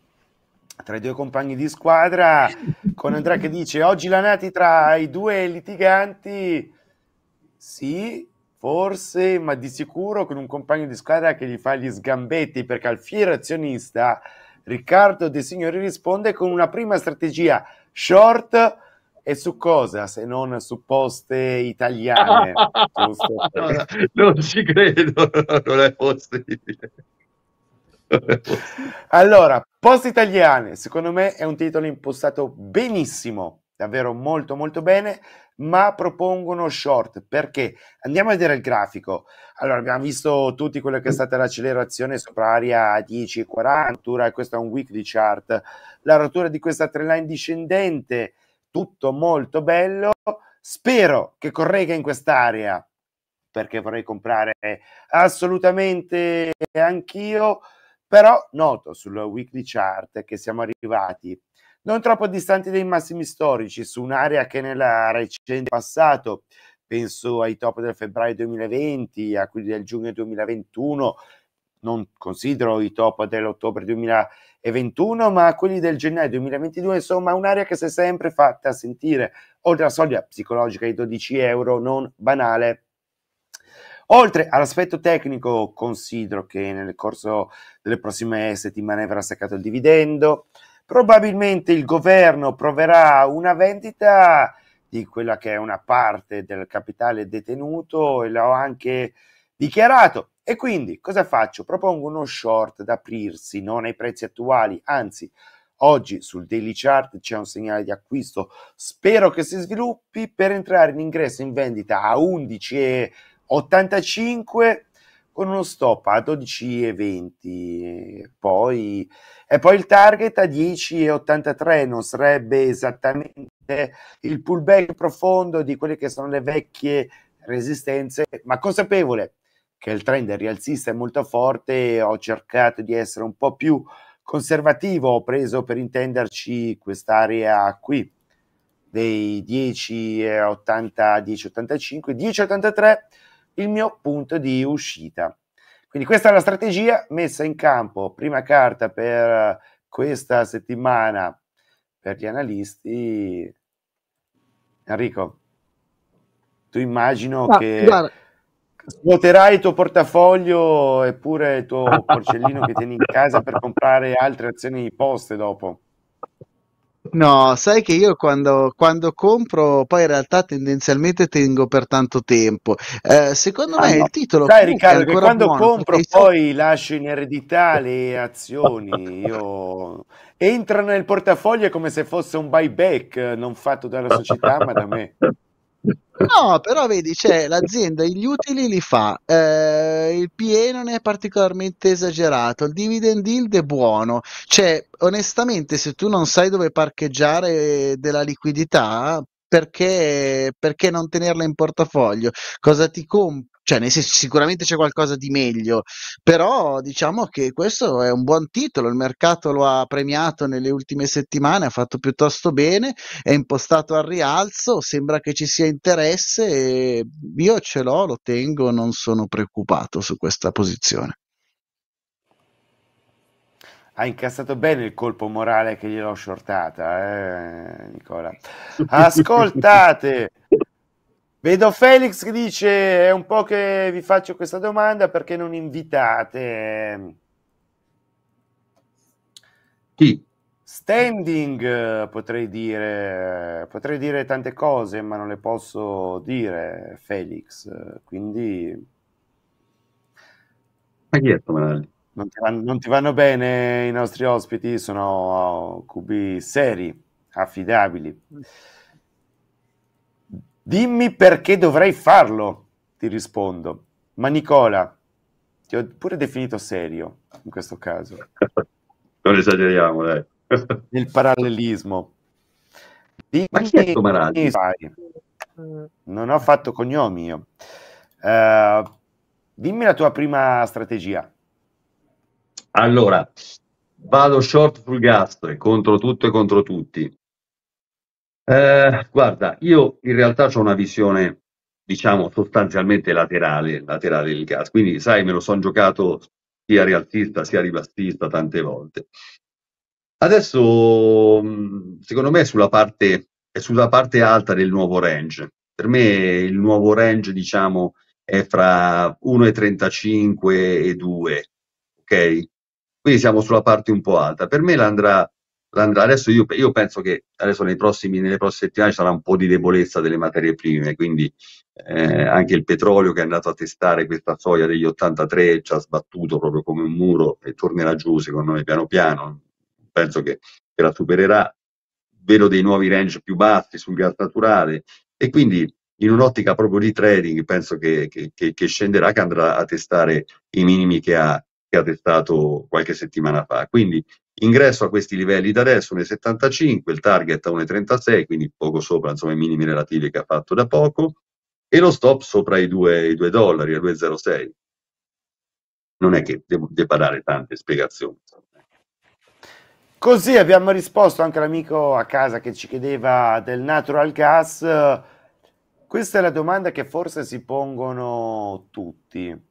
Speaker 1: tra i due compagni di squadra con Andrea che dice oggi la nati tra i due litiganti sì forse ma di sicuro con un compagno di squadra che gli fa gli sgambetti perché al fiero azionista Riccardo De Signori risponde con una prima strategia short e su cosa se non su poste italiane? non
Speaker 3: ci credo, non è possibile.
Speaker 1: allora, Post Italiane, secondo me è un titolo impostato benissimo, davvero molto molto bene, ma propongono short perché andiamo a vedere il grafico. Allora, abbiamo visto tutti quello che è stata l'accelerazione sopra area 10 e 40, questo è un weekly chart, la rottura di questa tre line discendente, tutto molto bello. Spero che corregga in quest'area perché vorrei comprare assolutamente anch'io. Però noto sul weekly chart che siamo arrivati non troppo distanti dai massimi storici su un'area che nel recente passato, penso ai top del febbraio 2020, a quelli del giugno 2021, non considero i top dell'ottobre 2021, ma quelli del gennaio 2022, insomma un'area che si è sempre fatta sentire, oltre alla soglia psicologica di 12 euro non banale. Oltre all'aspetto tecnico, considero che nel corso delle prossime settimane verrà staccato il dividendo. Probabilmente il governo proverà una vendita di quella che è una parte del capitale detenuto e l'ho anche dichiarato. E quindi cosa faccio? Propongo uno short da aprirsi, non ai prezzi attuali, anzi oggi sul daily chart c'è un segnale di acquisto, spero che si sviluppi per entrare in ingresso in vendita a 11,80 85 con uno stop a 12,20 poi, e poi il target a 10,83 non sarebbe esattamente il pullback profondo di quelle che sono le vecchie resistenze ma consapevole che il trend rialzista è molto forte ho cercato di essere un po' più conservativo ho preso per intenderci quest'area qui dei 10,80 10,85 10,83 il mio punto di uscita. Quindi questa è la strategia messa in campo, prima carta per questa settimana per gli analisti. Enrico, tu immagino ah, che svuoterai il tuo portafoglio e pure il tuo porcellino che tieni in casa per comprare altre azioni di poste dopo.
Speaker 4: No, sai che io quando, quando, compro, poi in realtà tendenzialmente tengo per tanto tempo. Eh, secondo ah, me no. il titolo sai, Riccardo, che quando buono, compro
Speaker 1: poi lascio in eredità le azioni. Io... Entrano nel portafoglio come se fosse un buyback eh, non fatto dalla società, ma da me.
Speaker 4: No, però vedi, cioè, l'azienda gli utili li fa, eh, il PE non è particolarmente esagerato, il dividend yield è buono, cioè onestamente se tu non sai dove parcheggiare della liquidità perché, perché non tenerla in portafoglio? Cosa ti compri? Cioè, nel senso, sicuramente c'è qualcosa di meglio, però diciamo che questo è un buon titolo, il mercato lo ha premiato nelle ultime settimane, ha fatto piuttosto bene, è impostato al rialzo, sembra che ci sia interesse, E io ce l'ho, lo tengo, non sono preoccupato su questa posizione
Speaker 1: ha incassato bene il colpo morale che gliel'ho shortata, eh, Nicola. Ascoltate, vedo Felix che dice: È un po' che vi faccio questa domanda perché non invitate. Chi? Standing, potrei dire, potrei dire tante cose, ma non le posso dire, Felix. Quindi.
Speaker 3: Ma chi è Tomanelli?
Speaker 1: non ti, vanno, non ti vanno bene i nostri ospiti, sono QB seri, affidabili. Mm. Dimmi perché dovrei farlo, ti rispondo. Ma Nicola, ti ho pure definito serio in questo caso.
Speaker 3: Non esageriamo,
Speaker 1: dai. Nel parallelismo. Dimmi Ma chi è Tomaraggi? Non ho fatto cognomi io. Uh, dimmi la tua prima strategia.
Speaker 3: Allora, vado short sul gas contro tutto e contro tutti. Eh, guarda, io in realtà ho una visione, diciamo, sostanzialmente laterale, laterale del gas, quindi sai, me lo sono giocato sia rialzista sia ribassista tante volte. Adesso, mm, secondo me, è sulla parte, è sulla parte alta del nuovo range. Per me il nuovo range, diciamo, è fra 1,35 e 2, ok? Quindi siamo sulla parte un po' alta. Per me l'andrà, l'andrà adesso io, io, penso che adesso prossimi, nelle prossime settimane ci sarà un po' di debolezza delle materie prime, quindi eh, anche il petrolio che è andato a testare questa soglia degli 83 ci ha sbattuto proprio come un muro e tornerà giù secondo me piano piano. Penso che, che la supererà. Vedo dei nuovi range più bassi sul gas naturale e quindi in un'ottica proprio di trading penso che, che, che, scenderà, che andrà a testare i minimi che ha, che ha testato qualche settimana fa. Quindi ingresso a questi livelli da adesso 1,75, il target a 1,36, quindi poco sopra insomma, i minimi relativi che ha fatto da poco, e lo stop sopra i 2, i 2 dollari, a 2,06. Non è che devo, debba dare tante spiegazioni.
Speaker 1: Così abbiamo risposto anche all'amico a casa che ci chiedeva del natural gas. Questa è la domanda che forse si pongono tutti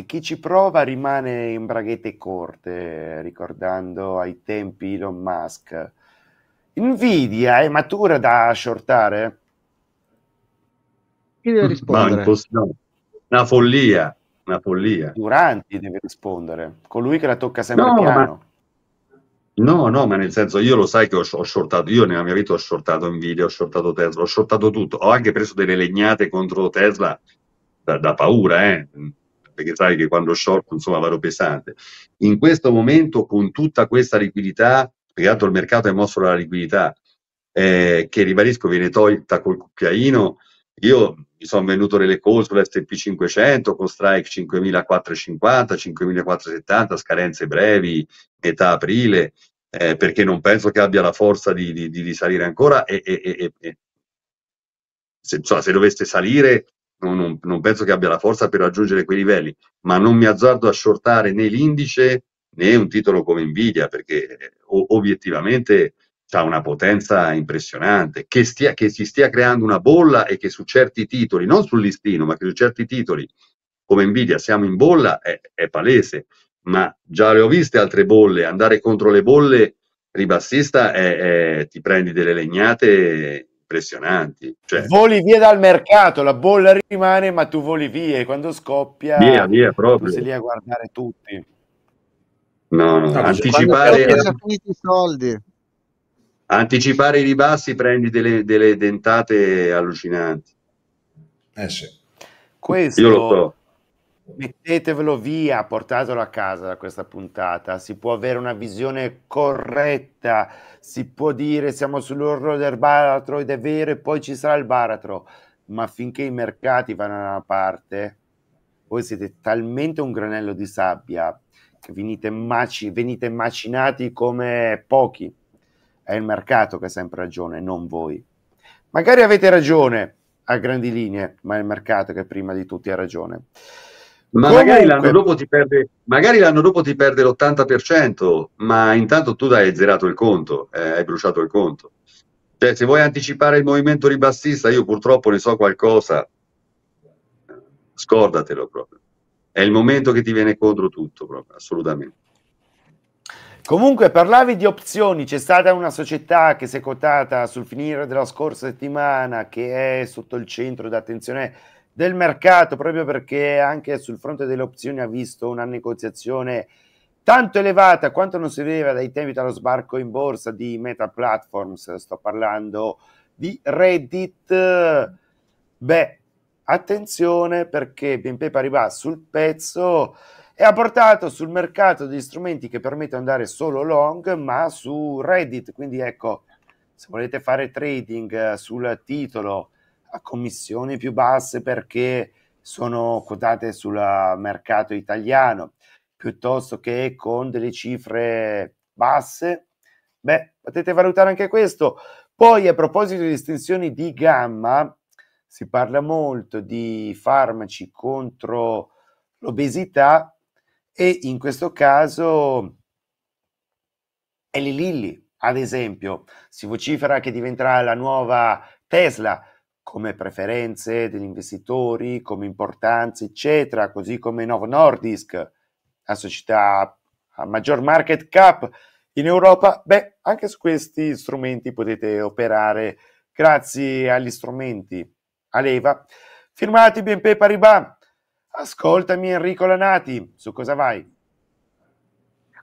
Speaker 1: e chi ci prova rimane in braghette corte, ricordando ai tempi Elon Musk. Nvidia è matura da shortare? Chi deve rispondere? No,
Speaker 3: una follia, una follia. Duranti deve rispondere, colui che la tocca sempre no, piano. Ma... No, no, ma nel senso, io lo sai che ho, ho shortato, io nella mia vita ho shortato Nvidia, ho shortato Tesla, ho shortato tutto, ho anche preso delle legnate contro Tesla da, da paura, eh perché sai che quando short insomma vado pesante. In questo momento con tutta questa liquidità, perché tanto il mercato è mosso dalla liquidità, eh, che ribadisco viene tolta col cucchiaino, io mi sono venuto nelle call sull'SP 500 con strike 5450, 5470, scadenze brevi, metà aprile, eh, perché non penso che abbia la forza di, di, di risalire ancora e, e, e, e se, insomma, se dovesse salire non, non, non, penso che abbia la forza per raggiungere quei livelli, ma non mi azzardo a shortare né l'indice né un titolo come Nvidia, perché eh, o, obiettivamente ha una potenza impressionante, che, stia, che si stia creando una bolla e che su certi titoli, non sul listino, ma che su certi titoli come Nvidia siamo in bolla è, è palese, ma già le ho viste altre bolle, andare contro le bolle ribassista è, è, ti prendi delle legnate impressionanti. Cioè,
Speaker 1: voli via dal mercato, la bolla rimane, ma tu voli via e quando scoppia via, via, proprio. sei lì a guardare tutti.
Speaker 3: No, no, no anticipare... i soldi. Anticipare i ribassi prendi delle, delle dentate allucinanti. Eh sì. Questo... Io lo so
Speaker 1: Mettetevelo via, portatelo a casa da questa puntata, si può avere una visione corretta, si può dire siamo sull'orlo del baratro ed è vero e poi ci sarà il baratro, ma finché i mercati vanno da una parte, voi siete talmente un granello di sabbia che venite, maci, venite macinati come pochi. È il mercato che ha sempre ragione, non voi. Magari avete ragione a grandi linee, ma è il mercato
Speaker 3: che prima di tutti ha ragione.
Speaker 1: Ma Comunque. magari l'anno, dopo
Speaker 3: ti perde, magari l'anno dopo ti perde l'80%, ma intanto tu hai zerato il conto, eh, hai bruciato il conto. Cioè, se vuoi anticipare il movimento ribassista, io purtroppo ne so qualcosa, scordatelo proprio. È il momento che ti viene contro tutto, proprio, assolutamente.
Speaker 1: Comunque parlavi di opzioni, c'è stata una società che si è quotata sul finire della scorsa settimana che è sotto il centro d'attenzione del mercato, proprio perché anche sul fronte delle opzioni ha visto una negoziazione tanto elevata quanto non si vedeva dai tempi dallo sbarco in borsa di Meta Platforms, sto parlando di Reddit. Beh, attenzione perché BNP Paribas sul pezzo e ha portato sul mercato degli strumenti che permettono di andare solo long, ma su Reddit, quindi ecco, se volete fare trading eh, sul titolo a commissioni più basse perché sono quotate sul mercato italiano piuttosto che con delle cifre basse? Beh, potete valutare anche questo. Poi a proposito di estensioni di gamma, si parla molto di farmaci contro l'obesità e in questo caso Eli Lilly, ad esempio, si vocifera che diventerà la nuova Tesla, come preferenze degli investitori, come importanza, eccetera, così come Novo Nordisk, la società a maggior market cap in Europa, beh, anche su questi strumenti potete operare grazie agli strumenti a leva firmati BNP Paribas. Ascoltami Enrico Lanati, su cosa vai?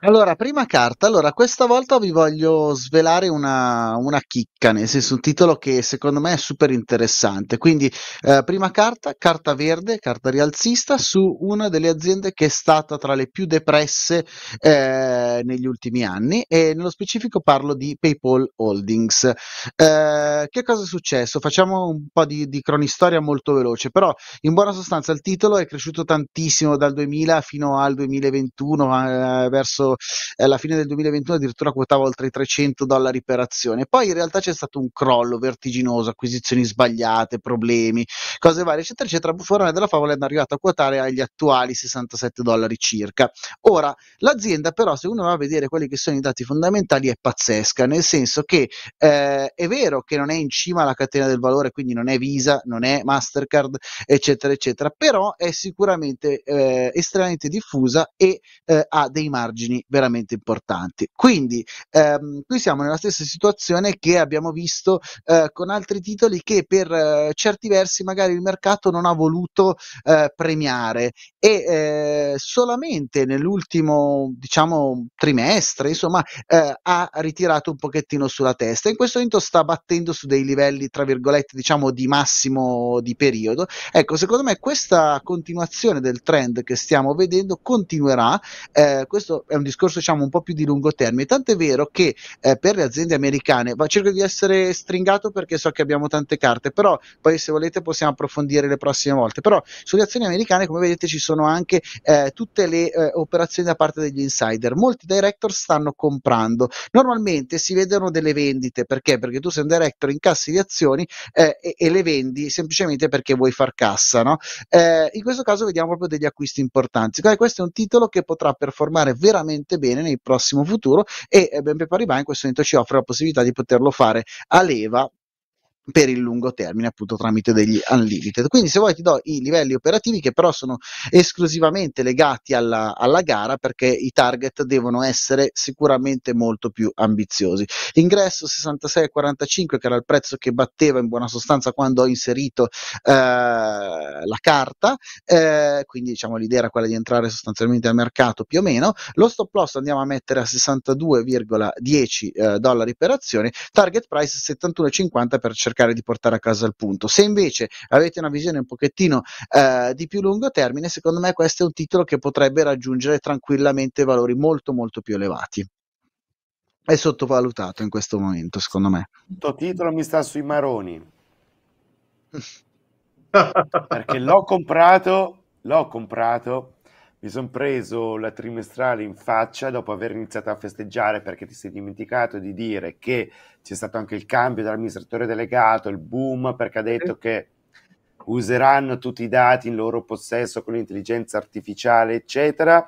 Speaker 4: Allora, prima carta. Allora, questa volta vi voglio svelare una, una chicca, nel senso un titolo che secondo me è super interessante. Quindi, eh, prima carta, carta verde, carta rialzista su una delle aziende che è stata tra le più depresse eh, negli ultimi anni e nello specifico parlo di PayPal Holdings. Eh, che cosa è successo? Facciamo un po' di, di cronistoria molto veloce, però in buona sostanza il titolo è cresciuto tantissimo dal 2000 fino al 2021 eh, verso eh, alla fine del 2021 addirittura quotava oltre i 300 dollari per azione. Poi in realtà c'è stato un crollo vertiginoso, acquisizioni sbagliate, problemi, cose varie, eccetera, eccetera. Buffarone della favola è arrivato a quotare agli attuali 67 dollari circa. Ora, l'azienda però, se uno va a vedere quelli che sono i dati fondamentali, è pazzesca, nel senso che eh, è vero che non è in cima alla catena del valore, quindi non è Visa, non è Mastercard, eccetera, eccetera, però è sicuramente eh, estremamente diffusa e eh, ha dei margini premi veramente importanti. Quindi ehm, qui siamo nella stessa situazione che abbiamo visto eh, con altri titoli che per eh, certi versi magari il mercato non ha voluto eh, premiare e eh, solamente nell'ultimo diciamo trimestre insomma eh, ha ritirato un pochettino sulla testa. In questo momento sta battendo su dei livelli tra virgolette diciamo di massimo di periodo. Ecco, secondo me questa continuazione del trend che stiamo vedendo continuerà. Eh, questo è un discorso diciamo un po' più di lungo termine, tant'è vero che eh, per le aziende americane, ma cerco di essere stringato perché so che abbiamo tante carte, però poi se volete possiamo approfondire le prossime volte, però sulle azioni americane come vedete ci sono anche eh, tutte le eh, operazioni da parte degli insider, molti director stanno comprando, normalmente si vedono delle vendite, perché? Perché tu sei un director, incassi di azioni eh, e, e, le vendi semplicemente perché vuoi far cassa, no? Eh, in questo caso vediamo proprio degli acquisti importanti, questo è un titolo che potrà performare veramente veramente bene nel prossimo futuro e eh, Bempe Paribas in questo momento ci offre la possibilità di poterlo fare a leva per il lungo termine, appunto tramite degli unlimited. Quindi, se vuoi, ti do i livelli operativi che però sono esclusivamente legati alla, alla gara perché i target devono essere sicuramente molto più ambiziosi. Ingresso 66,45, che era il prezzo che batteva in buona sostanza quando ho inserito eh, la carta, eh, quindi diciamo l'idea era quella di entrare sostanzialmente al mercato più o meno. Lo stop loss andiamo a mettere a 62,10 eh, dollari per azione, target price 71,50 per cercare cercare di portare a casa il punto. Se invece avete una visione un pochettino eh, di più lungo termine, secondo me questo è un titolo che potrebbe raggiungere tranquillamente valori molto molto più elevati. È sottovalutato in questo momento, secondo me.
Speaker 1: Questo titolo mi sta sui maroni. Perché l'ho comprato, l'ho comprato mi sono preso la trimestrale in faccia dopo aver iniziato a festeggiare perché ti sei dimenticato di dire che c'è stato anche il cambio dell'amministratore delegato, il boom, perché ha detto che useranno tutti i dati in loro possesso con l'intelligenza artificiale, eccetera.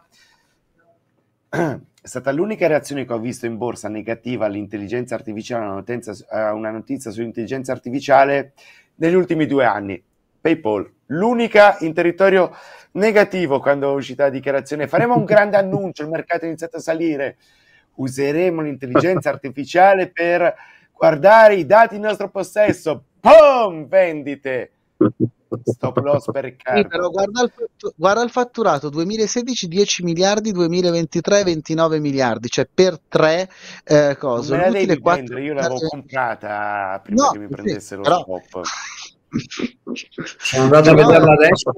Speaker 1: È stata l'unica reazione che ho visto in borsa negativa all'intelligenza artificiale, una notizia, eh, una notizia sull'intelligenza artificiale negli ultimi due anni. PayPal, l'unica in territorio negativo quando è uscita la dichiarazione. Faremo un grande annuncio, il mercato è iniziato a salire, useremo l'intelligenza artificiale per guardare i dati in nostro possesso. Pum! Vendite! Stop loss per Riccardo. Sì, però
Speaker 4: guarda il, guarda, il, fatturato 2016 10 miliardi, 2023 29 miliardi, cioè per tre eh, cose. Non me la devi 4... vendere, io l'avevo
Speaker 1: comprata prima no, che mi prendessero sì, lo però... stop. Sono andato a vederla
Speaker 3: adesso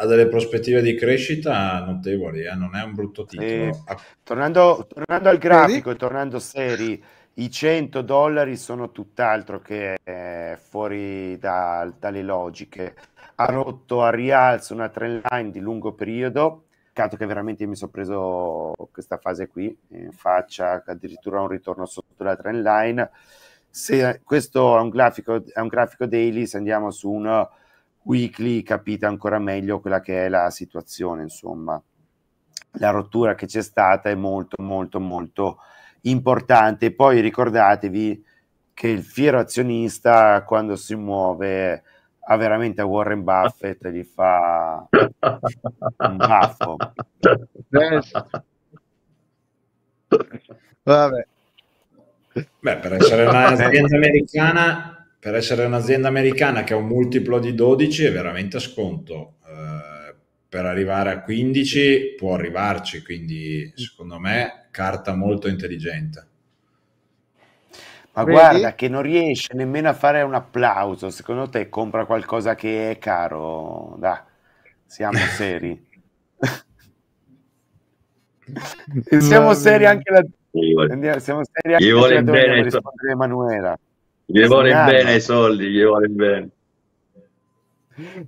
Speaker 2: ha delle prospettive di crescita notevoli, eh? non è un brutto
Speaker 1: titolo. Sì. Tornando, tornando, al grafico, tornando seri, i 100 dollari sono tutt'altro che eh, fuori da, dalle logiche. Ha rotto a rialzo una trend line di lungo periodo, peccato che veramente mi sono preso questa fase qui in faccia, addirittura un ritorno sotto la trend line. Se questo è un grafico, è un grafico daily, se andiamo su un weekly capite ancora meglio quella che è la situazione, insomma. La rottura che c'è stata è molto, molto, molto importante. Poi ricordatevi che il fiero azionista, quando si muove, ha veramente a Warren Buffett gli fa un baffo. Vabbè. Beh, per essere
Speaker 2: un'azienda americana per essere un'azienda americana che ha un multiplo di 12 è veramente a sconto. Eh, per arrivare a 15 può arrivarci, quindi secondo me carta molto intelligente.
Speaker 1: Ma Vedi? guarda che non riesce nemmeno a fare un applauso, secondo te compra qualcosa che è caro? Da, siamo seri. siamo seri anche la... Siamo seri anche Io la... Io voglio rispondere Emanuela.
Speaker 3: Gli vuole bene i soldi, gli vuole bene.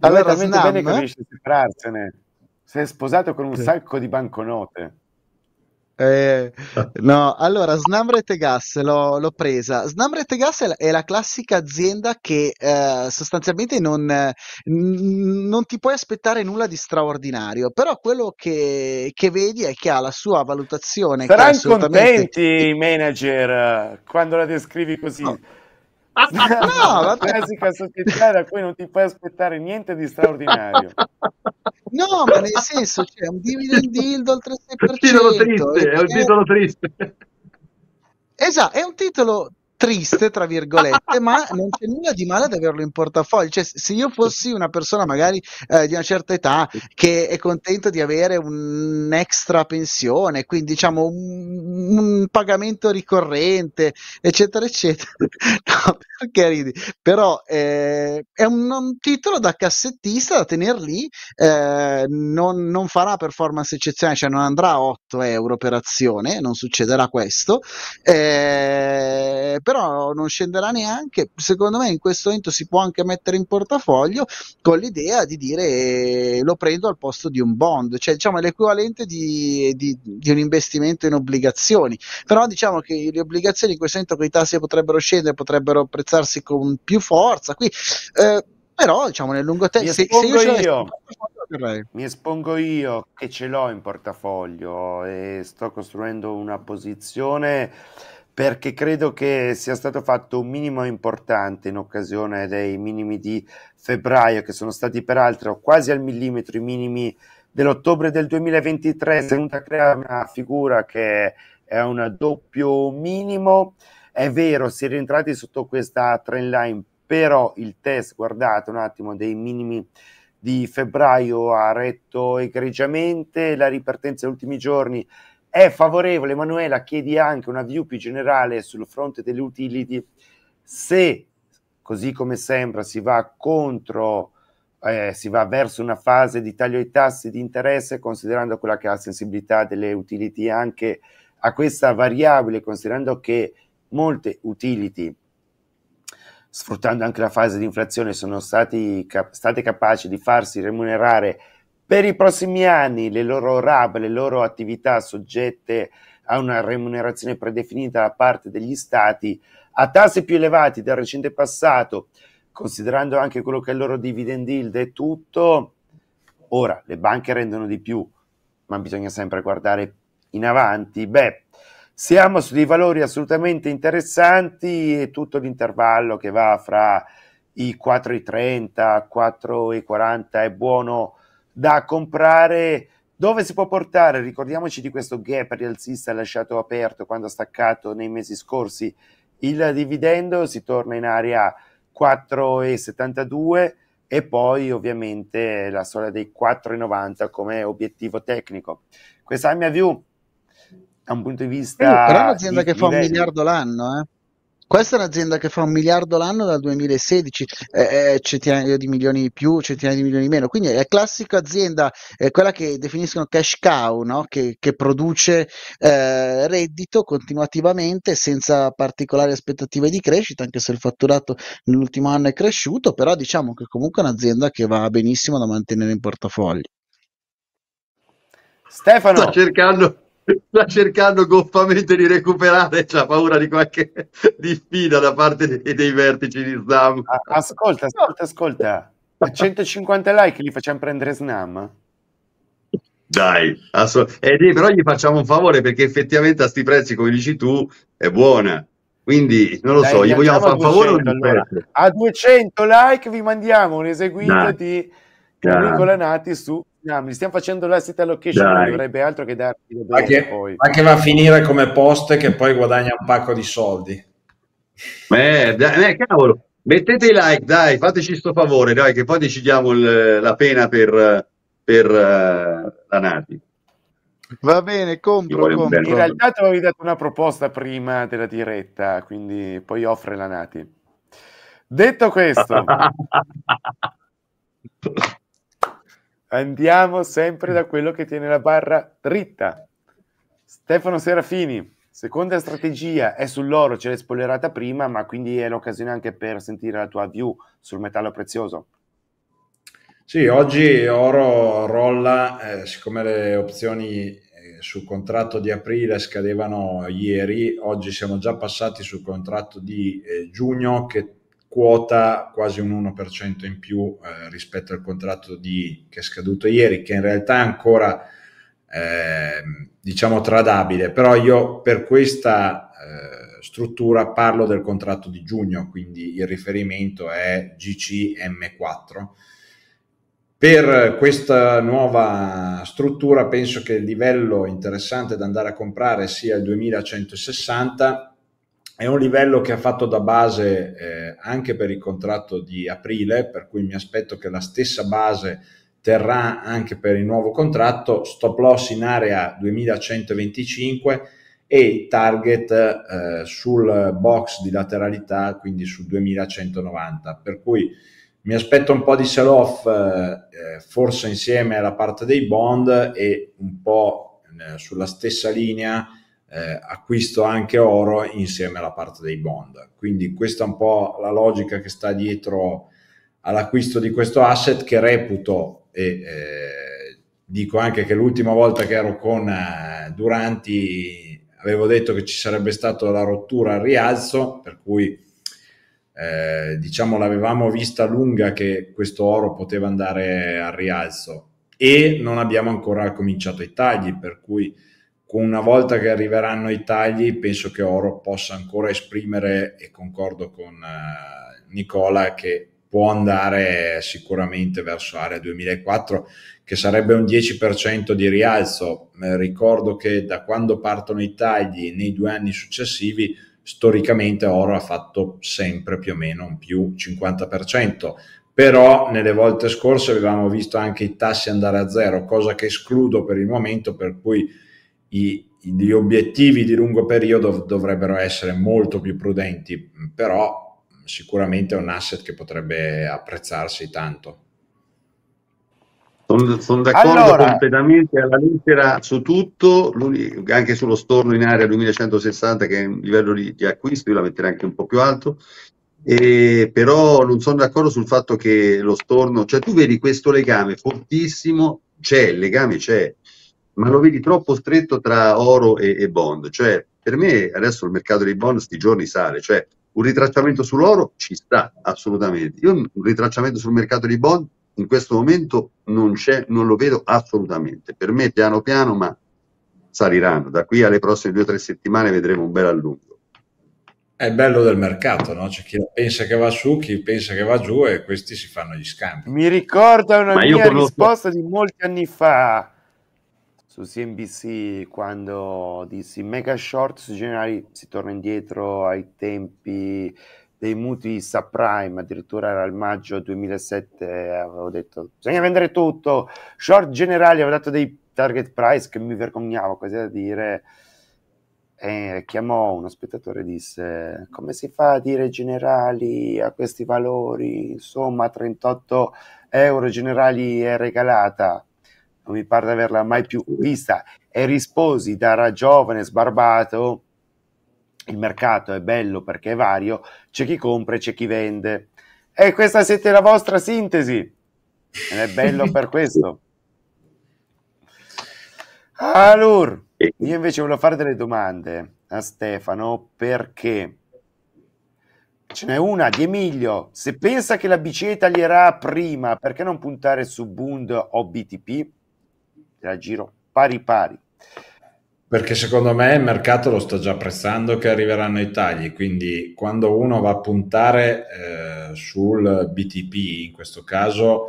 Speaker 3: Allora, talmente Snam, bene eh? che riesce
Speaker 1: a separarsene. Si è sposato con un sì. sacco di banconote.
Speaker 4: Eh, no, allora Snamrete Gas l'ho, l'ho presa. Snamrete Gas è la, è la classica azienda che eh, sostanzialmente non, eh, non, ti puoi aspettare nulla di straordinario, però quello che, che vedi è che ha la
Speaker 1: sua valutazione. Saranno contenti i manager eh, quando la descrivi così. No no, la classica società da cui non ti puoi aspettare niente di straordinario. No, ma nel senso, c'è cioè, un dividend yield al 3%. Titolo
Speaker 3: triste, è un titolo triste.
Speaker 4: Esatto, è un titolo triste, tra virgolette, ma non c'è nulla di male ad averlo in portafoglio. Cioè, se io fossi una persona magari eh, di una certa età che è contenta di avere un'extra pensione, quindi diciamo un, un pagamento ricorrente, eccetera, eccetera, no, perché ridi? Però eh, è un, un, titolo da cassettista da tenere lì, eh, non, non, farà performance eccezionale, cioè non andrà a 8 euro per azione, non succederà questo. però eh, però non scenderà neanche. Secondo me in questo momento si può anche mettere in portafoglio con l'idea di dire eh, lo prendo al posto di un bond, cioè diciamo l'equivalente di, di, di, un investimento in obbligazioni. Però diciamo che le obbligazioni in questo momento con i tassi potrebbero scendere, potrebbero apprezzarsi con più forza. Qui, eh, però diciamo nel lungo termine... Se, se io, io.
Speaker 1: Mi espongo io che ce l'ho in portafoglio e eh, sto costruendo una posizione perché credo che sia stato fatto un minimo importante in occasione dei minimi di febbraio, che sono stati peraltro quasi al millimetro i minimi dell'ottobre del 2023, si è venuta a creare una figura che è un doppio minimo. È vero, si è rientrati sotto questa trend line, però il test, guardate un attimo, dei minimi di febbraio ha retto egregiamente, la ripartenza degli ultimi giorni è favorevole, Emanuela, chiedi anche una view più generale sul fronte delle utility, se, così come sembra, si va contro, eh, si va verso una fase di taglio ai tassi di interesse, considerando quella che è la sensibilità delle utility anche a questa variabile, considerando che molte utility sfruttando anche la fase di inflazione, sono stati, cap- state capaci di farsi remunerare per i prossimi anni le loro RAB, le loro attività soggette a una remunerazione predefinita da parte degli stati, a tassi più elevati del recente passato, considerando anche quello che è il loro dividend yield e tutto, ora le banche rendono di più, ma bisogna sempre guardare in avanti. Beh, siamo su dei valori assolutamente interessanti e tutto l'intervallo che va fra i 4,30 e i 4,40 è buono da comprare dove si può portare? Ricordiamoci di questo gap rialzista lasciato aperto quando ha staccato nei mesi scorsi il dividendo, si torna in area 4,72 e poi ovviamente la storia dei 4,90 come obiettivo tecnico. Questa è la mia view da un punto di vista... Però è un'azienda che fa un miliardo
Speaker 4: l'anno, eh? Questa è un'azienda che fa un miliardo l'anno dal 2016, eh, eh, centinaia di milioni di più, centinaia di milioni di meno, quindi è classica azienda, è eh, quella che definiscono cash cow, no? che, che, produce eh, reddito continuativamente senza particolari aspettative di crescita, anche se il fatturato nell'ultimo anno è cresciuto, però diciamo che comunque è un'azienda che va benissimo da mantenere in portafoglio.
Speaker 3: Stefano, sto cercando, sta cercando goffamente di recuperare, c'ha paura di qualche diffida da parte dei, dei vertici di Snam. Ascolta, ascolta, ascolta. A 150
Speaker 1: like li facciamo prendere Snam.
Speaker 3: Dai, assolutamente. eh, però gli facciamo un favore perché effettivamente a sti prezzi, come dici tu, è buona. Quindi non lo Dai, so, gli vogliamo fare un favore o allora.
Speaker 1: A 200 like vi mandiamo un eseguito Dai. di Nicola Nati su Stiamo, stiamo facendo l'asset allocation, Dai. non dovrebbe altro che darti bene, ma, che, poi. ma che va a
Speaker 2: finire come poste che poi guadagna un pacco di soldi.
Speaker 3: Eh, eh cavolo, mettete i like, dai, fateci sto favore, dai, che poi decidiamo il, la pena per, per uh, la Nati. Va bene, compro, compro. In realtà
Speaker 1: ti avevi dato una proposta prima della diretta, quindi poi offre la Nati. Detto questo... Andiamo sempre mm. da quello che tiene la barra dritta. Stefano Serafini, seconda strategia è sull'oro, ce l'hai spoilerata prima, ma quindi è l'occasione anche per sentire la tua view sul metallo prezioso. Sì, oggi oro
Speaker 2: rolla, eh, siccome le opzioni eh, sul contratto di aprile scadevano ieri, oggi siamo già passati sul contratto di eh, giugno che quota quasi un 1% in più eh, rispetto al contratto di, che è scaduto ieri, che in realtà è ancora eh, diciamo tradabile, però io per questa eh, struttura parlo del contratto di giugno, quindi il riferimento è GCM4. Per questa nuova struttura penso che il livello interessante da andare a comprare sia il 2160 è un livello che ha fatto da base eh, anche per il contratto di aprile, per cui mi aspetto che la stessa base terrà anche per il nuovo contratto, stop loss in area 2125 e target eh, sul box di lateralità, quindi su 2190, per cui mi aspetto un po' di sell off, eh, eh, forse insieme alla parte dei bond e un po' eh, sulla stessa linea eh, acquisto anche oro insieme alla parte dei bond. Quindi questa è un po' la logica che sta dietro all'acquisto di questo asset che reputo e eh, dico anche che l'ultima volta che ero con eh, Duranti avevo detto che ci sarebbe stata la rottura al rialzo, per cui eh, diciamo l'avevamo vista lunga che questo oro poteva andare al rialzo e non abbiamo ancora cominciato i tagli, per cui una volta che arriveranno i tagli, penso che Oro possa ancora esprimere, e concordo con uh, Nicola, che può andare sicuramente verso area 2004, che sarebbe un 10% di rialzo. Eh, ricordo che da quando partono i tagli nei due anni successivi, storicamente Oro ha fatto sempre più o meno un più 50%, però nelle volte scorse avevamo visto anche i tassi andare a zero, cosa che escludo per il momento, per cui i, gli obiettivi di lungo periodo dovrebbero essere molto più prudenti, mm, però mm, sicuramente è un asset che potrebbe apprezzarsi tanto.
Speaker 3: Sono, sono d'accordo allora, completamente alla lettera su tutto, anche sullo storno in area 2160 che è un livello di, di acquisto, io la metterei anche un po' più alto, e, però non sono d'accordo sul fatto che lo storno, cioè tu vedi questo legame fortissimo, c'è il legame, c'è, ma lo vedi troppo stretto tra oro e, e bond. Cioè, per me adesso il mercato dei bond sti giorni sale, cioè un ritracciamento sull'oro ci sta assolutamente. Io un ritracciamento sul mercato dei bond in questo momento non c'è, non lo vedo assolutamente. Per me piano piano, ma saliranno. Da qui alle prossime due o tre settimane vedremo un bel allungo. È bello del mercato,
Speaker 2: no? C'è chi pensa che va su, chi pensa che va giù e questi si fanno gli scambi.
Speaker 3: Mi ricorda una
Speaker 1: mia conosco... risposta di molti anni fa su CNBC quando dissi mega short sui generali si torna indietro ai tempi dei mutui subprime, addirittura era il maggio 2007, avevo detto bisogna vendere tutto, short generali, avevo dato dei target price che mi vergognavo quasi da dire, e chiamò uno spettatore e disse come si fa a dire generali a questi valori, insomma 38 euro generali è regalata, non mi pare di averla mai più vista, e risposi da era giovane, sbarbato, il mercato è bello perché è vario, c'è chi compra e c'è chi vende. E questa siete la vostra sintesi, ed è bello per questo. Allora, io invece volevo fare delle domande a Stefano perché ce n'è una di Emilio. Se pensa che la BCE taglierà prima, perché non puntare su Bund o BTP? la giro pari pari.
Speaker 2: Perché secondo me il mercato lo sta già apprezzando che arriveranno i tagli, quindi quando uno va a puntare eh, sul BTP, in questo caso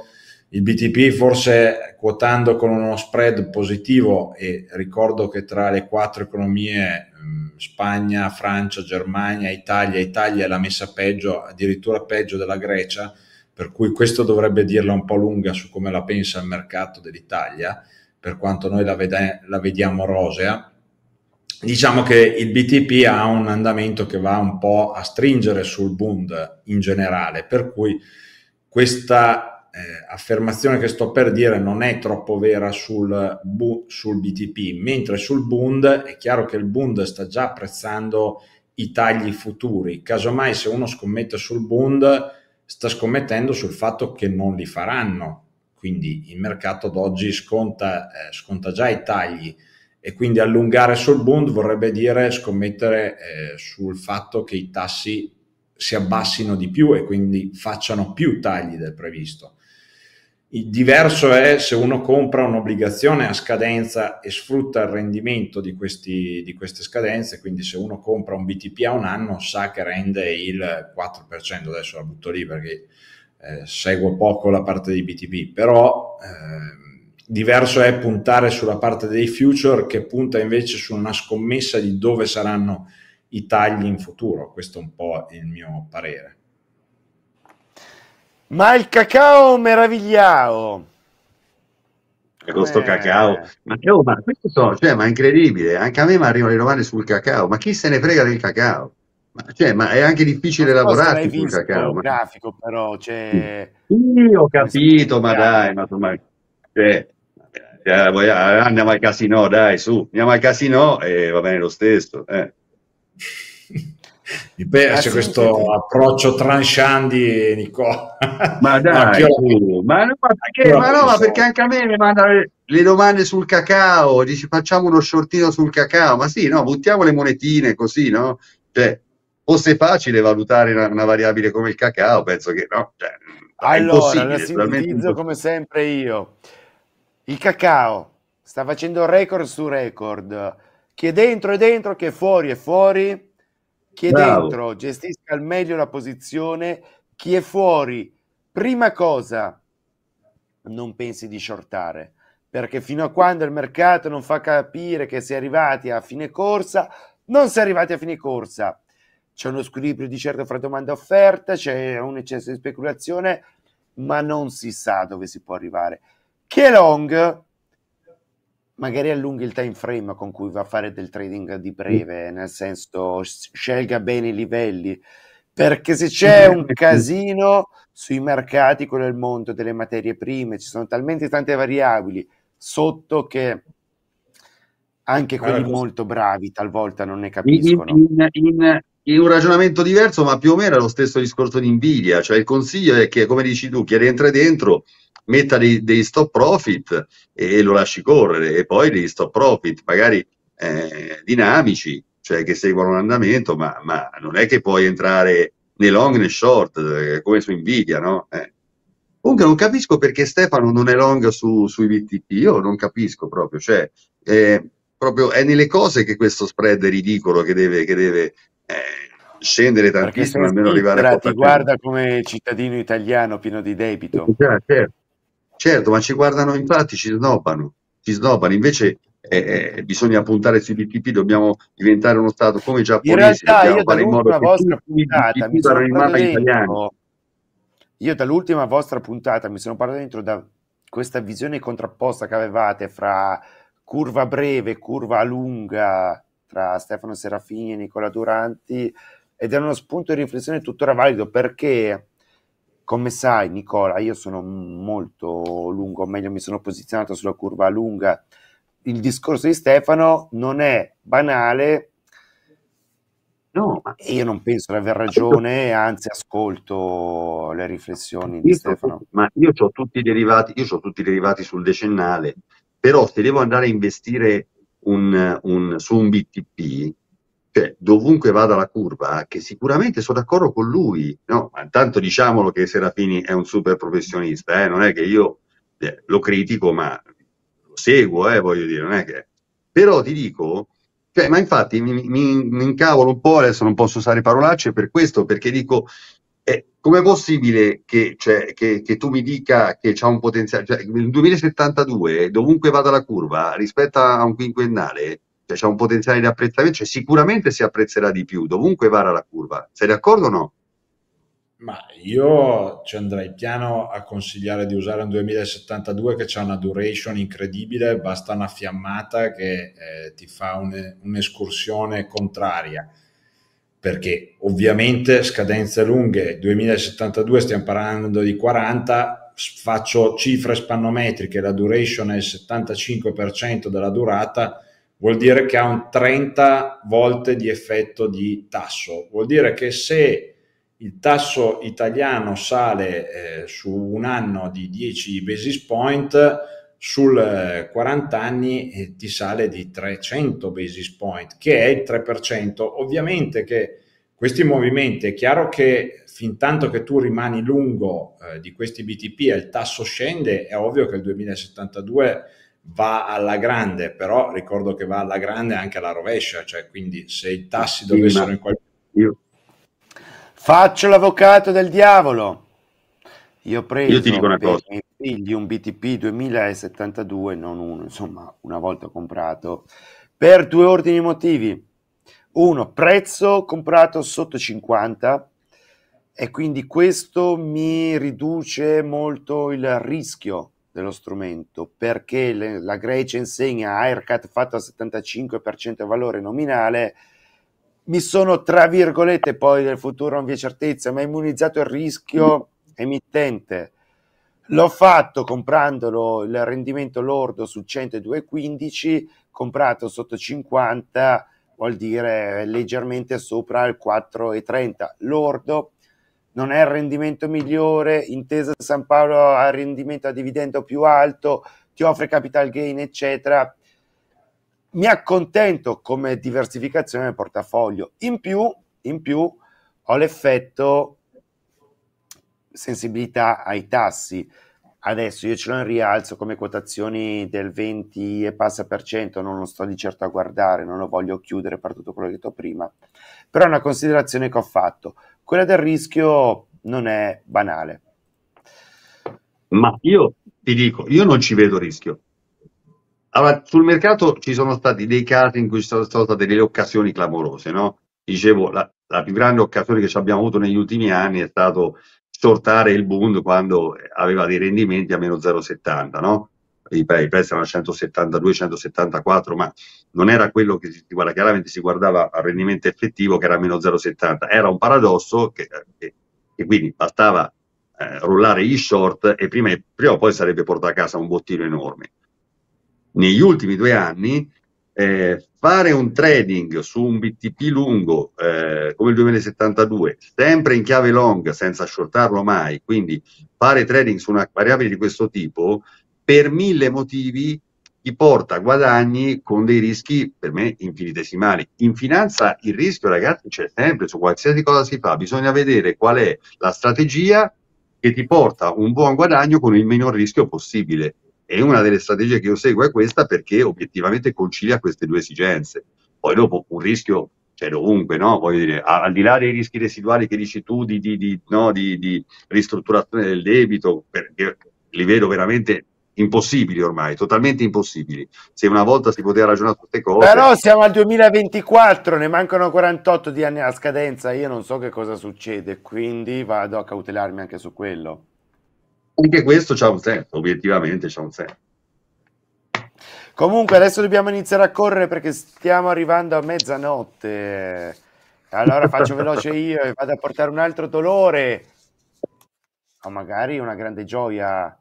Speaker 2: il BTP forse quotando con uno spread positivo e ricordo che tra le quattro economie Spagna, Francia, Germania, Italia, Italia è la messa peggio, addirittura peggio della Grecia, per cui questo dovrebbe dirla un po' lunga su come la pensa il mercato dell'Italia per quanto noi la, vede- la vediamo rosea, diciamo che il BTP ha un andamento che va un po' a stringere sul Bund in generale, per cui questa eh, affermazione che sto per dire non è troppo vera sul, bu- sul BTP, mentre sul Bund è chiaro che il Bund sta già apprezzando i tagli futuri, casomai se uno scommette sul Bund sta scommettendo sul fatto che non li faranno, quindi il mercato ad oggi sconta, eh, sconta già i tagli e quindi allungare sul bond vorrebbe dire scommettere eh, sul fatto che i tassi si abbassino di più e quindi facciano più tagli del previsto. Il diverso è se uno compra un'obbligazione a scadenza e sfrutta il rendimento di, questi, di, queste scadenze, quindi se uno compra un BTP a un anno sa che rende il 4%, adesso la butto lì perché eh, seguo poco la parte di BTP, però eh, diverso è puntare sulla parte dei future che punta invece su una scommessa di dove saranno i tagli in futuro, questo è un po' il mio
Speaker 3: parere.
Speaker 1: Ma il cacao meravigliao!
Speaker 3: questo eh. cacao. Ma, oh, ma questo so, cioè, ma è incredibile, anche a me mi arrivano le domande sul cacao, ma chi se ne frega del cacao? Ma, cioè, ma, è anche difficile lavorare sul cacao. Ma...
Speaker 1: grafico, però cioè...
Speaker 3: Io ho capito, ma dai, ma insomma, cioè, eh, eh, andiamo al casino, dai, su, andiamo al casino e va bene lo stesso. Eh. Mi piace ah, questo
Speaker 2: approccio tranchandi, Nicola.
Speaker 3: Ma dai, ma, no, ma,
Speaker 2: perché, ma no, ma perché
Speaker 3: anche a me mi mandano le domande sul cacao, dici facciamo uno shortino sul cacao, ma sì, no, buttiamo le monetine così, no? Cioè, fosse facile valutare una, una, variabile come il cacao, penso che no. Cioè, allora, la sintetizzo
Speaker 1: come sempre io. Il cacao sta facendo record su record. Chi è dentro è dentro, chi è fuori è fuori. Chi è Bravo. dentro gestisca al meglio la posizione. Chi è fuori, prima cosa, non pensi di shortare. Perché fino a quando il mercato non fa capire che si è arrivati a fine corsa, non si è arrivati a fine corsa c'è uno squilibrio di certo fra domanda e offerta, c'è un eccesso di speculazione, ma non si sa dove si può arrivare. Che long magari allunghi il time frame con cui va a fare del trading di breve, mm. nel senso scelga bene i livelli, perché se c'è mm. un casino sui mercati, quello è il mondo delle materie prime, ci sono talmente tante variabili sotto che anche quelli allora, molto
Speaker 3: bravi talvolta non ne capiscono. In, in, in, in un ragionamento diverso, ma più o meno è lo stesso discorso di Nvidia, cioè il consiglio è che, come dici tu, chi rientra dentro metta dei, dei stop profit e lo lasci correre, e poi dei stop profit magari eh, dinamici, cioè che seguono l'andamento, ma, ma, non è che puoi entrare né long né short, eh, come su Nvidia, no? Eh. Comunque non capisco perché Stefano non è long su, sui VTP, io non capisco proprio, cioè eh, proprio è nelle cose che questo spread è ridicolo che deve, che deve eh, scendere tantissimo, almeno arrivare a Porta Ti guarda
Speaker 1: come cittadino italiano pieno di debito. Eh,
Speaker 3: certo, certo, certo ma ci guardano infatti, ci snobbano, ci snobbano. Invece eh, eh bisogna puntare sui BTP dobbiamo diventare uno Stato come i giapponesi, in realtà, fare in vostra
Speaker 1: puntata, tutti, tutti in mano Io dall'ultima vostra puntata mi sono parlato dentro da questa visione contrapposta che avevate fra curva breve, curva lunga, tra Stefano Serafini e Nicola Duranti ed è uno spunto di riflessione tuttora valido perché come sai Nicola io sono molto lungo, o meglio mi sono posizionato sulla curva lunga, il discorso di Stefano non è banale. No, ma io non penso di aver ragione, anzi
Speaker 3: ascolto le riflessioni di Stefano. Tutti, ma io ho tutti i derivati, io ho tutti i derivati sul decennale, però se devo andare a investire un, un, su un BTP, cioè dovunque vada la curva, che sicuramente sono d'accordo con lui, no? ma intanto diciamolo che Serafini è un super professionista, eh? non è che io eh, lo critico, ma lo seguo, eh, voglio dire, non è che... Però ti dico, cioè, ma infatti mi, mi, mi, incavolo un po', adesso non posso usare parolacce per questo, perché dico, eh, com'è possibile che, cioè, che, che, tu mi dica che c'è un potenziale? Cioè, nel 2072, dovunque vada la curva, rispetto a un quinquennale, cioè, c'è un potenziale di apprezzamento, cioè, sicuramente si apprezzerà di più, dovunque vada la curva. Sei d'accordo o no?
Speaker 2: Ma io ci andrei piano a consigliare di usare un 2072 che ha una duration incredibile, basta una fiammata che eh, ti fa un, un'escursione contraria perché ovviamente scadenze lunghe, 2072 stiamo parlando di 40, faccio cifre spannometriche, la duration è il 75% della durata, vuol dire che ha un 30 volte di effetto di tasso, vuol dire che se il tasso italiano sale eh, su un anno di 10 basis point, sul 40 eh, anni eh, ti sale di 300 basis point, che è il 3%. Ovviamente che questi movimenti, è chiaro che fin tanto che tu rimani lungo eh, di questi BTP e il tasso scende, è ovvio che il 2072 va alla grande, però ricordo che va alla grande anche alla
Speaker 1: rovescia, cioè quindi se i tassi dovessero in qualche... modo... Faccio l'avvocato del diavolo. Io ho preso Io ti dico una cosa. i figli un BTP 2072, non uno, insomma, una volta comprato, per due ordini motivi. Uno, prezzo comprato sotto 50 e quindi questo mi riduce molto il rischio dello strumento perché le, la Grecia insegna haircut fatto al 75% valore nominale mi sono tra virgolette poi nel futuro non vi è certezza ma immunizzato il rischio mm emittente. L'ho fatto comprandolo il rendimento lordo su 102,15, comprato sotto 50 vuol dire leggermente sopra il 4,30. Lordo non è il rendimento migliore, Intesa San Paolo ha il rendimento a dividendo più alto, ti offre capital gain, eccetera. Mi accontento come diversificazione del portafoglio. In più, in più ho l'effetto sensibilità ai tassi. Adesso io ce l'ho in rialzo come quotazioni del 20 e passa per cento, non lo sto di certo a guardare, non lo voglio chiudere per tutto quello che ho detto prima, però è una considerazione che ho fatto. Quella del
Speaker 3: rischio non è banale. Ma io ti dico, io non ci vedo rischio. Allora, sul mercato ci sono stati dei casi in cui ci sono state delle occasioni clamorose, no? Dicevo, la, la più grande occasione che ci abbiamo avuto negli ultimi anni è stato shortare il Bund quando aveva dei rendimenti a meno 0,70, no? I, pre- i prezzi erano 172, 174, ma non era quello che si guarda, chiaramente si guardava al rendimento effettivo che era meno 0,70. Era un paradosso che, che, che quindi bastava eh, rollare gli short e prima, prima o poi sarebbe portato a casa un bottino enorme. Negli ultimi due anni eh, fare un trading su un BTP lungo eh, come il 2072, sempre in chiave long senza shortarlo mai, quindi fare trading su una variabile di questo tipo, per mille motivi ti porta guadagni con dei rischi per me infinitesimali. In finanza il rischio, ragazzi, c'è sempre, su qualsiasi cosa si fa, bisogna vedere qual è la strategia che ti porta un buon guadagno con il minor rischio possibile. E una delle strategie che io seguo è questa perché obiettivamente concilia queste due esigenze. Poi dopo un rischio c'è dovunque, no? Voglio dire, al di là dei rischi residuali che dici tu di, di, di, no? di ristrutturazione del debito, perché li vedo veramente impossibili ormai, totalmente impossibili. Se una volta si poteva ragionare su queste cose. Però
Speaker 1: siamo al 2024, ne mancano 48 di anni alla scadenza, io non so che cosa succede, quindi vado a cautelarmi anche su quello
Speaker 3: anche questo ha un senso, obiettivamente c'ha un senso.
Speaker 1: Comunque adesso dobbiamo iniziare a correre perché stiamo arrivando a mezzanotte. Allora faccio veloce io e vado a portare un altro dolore o magari una grande gioia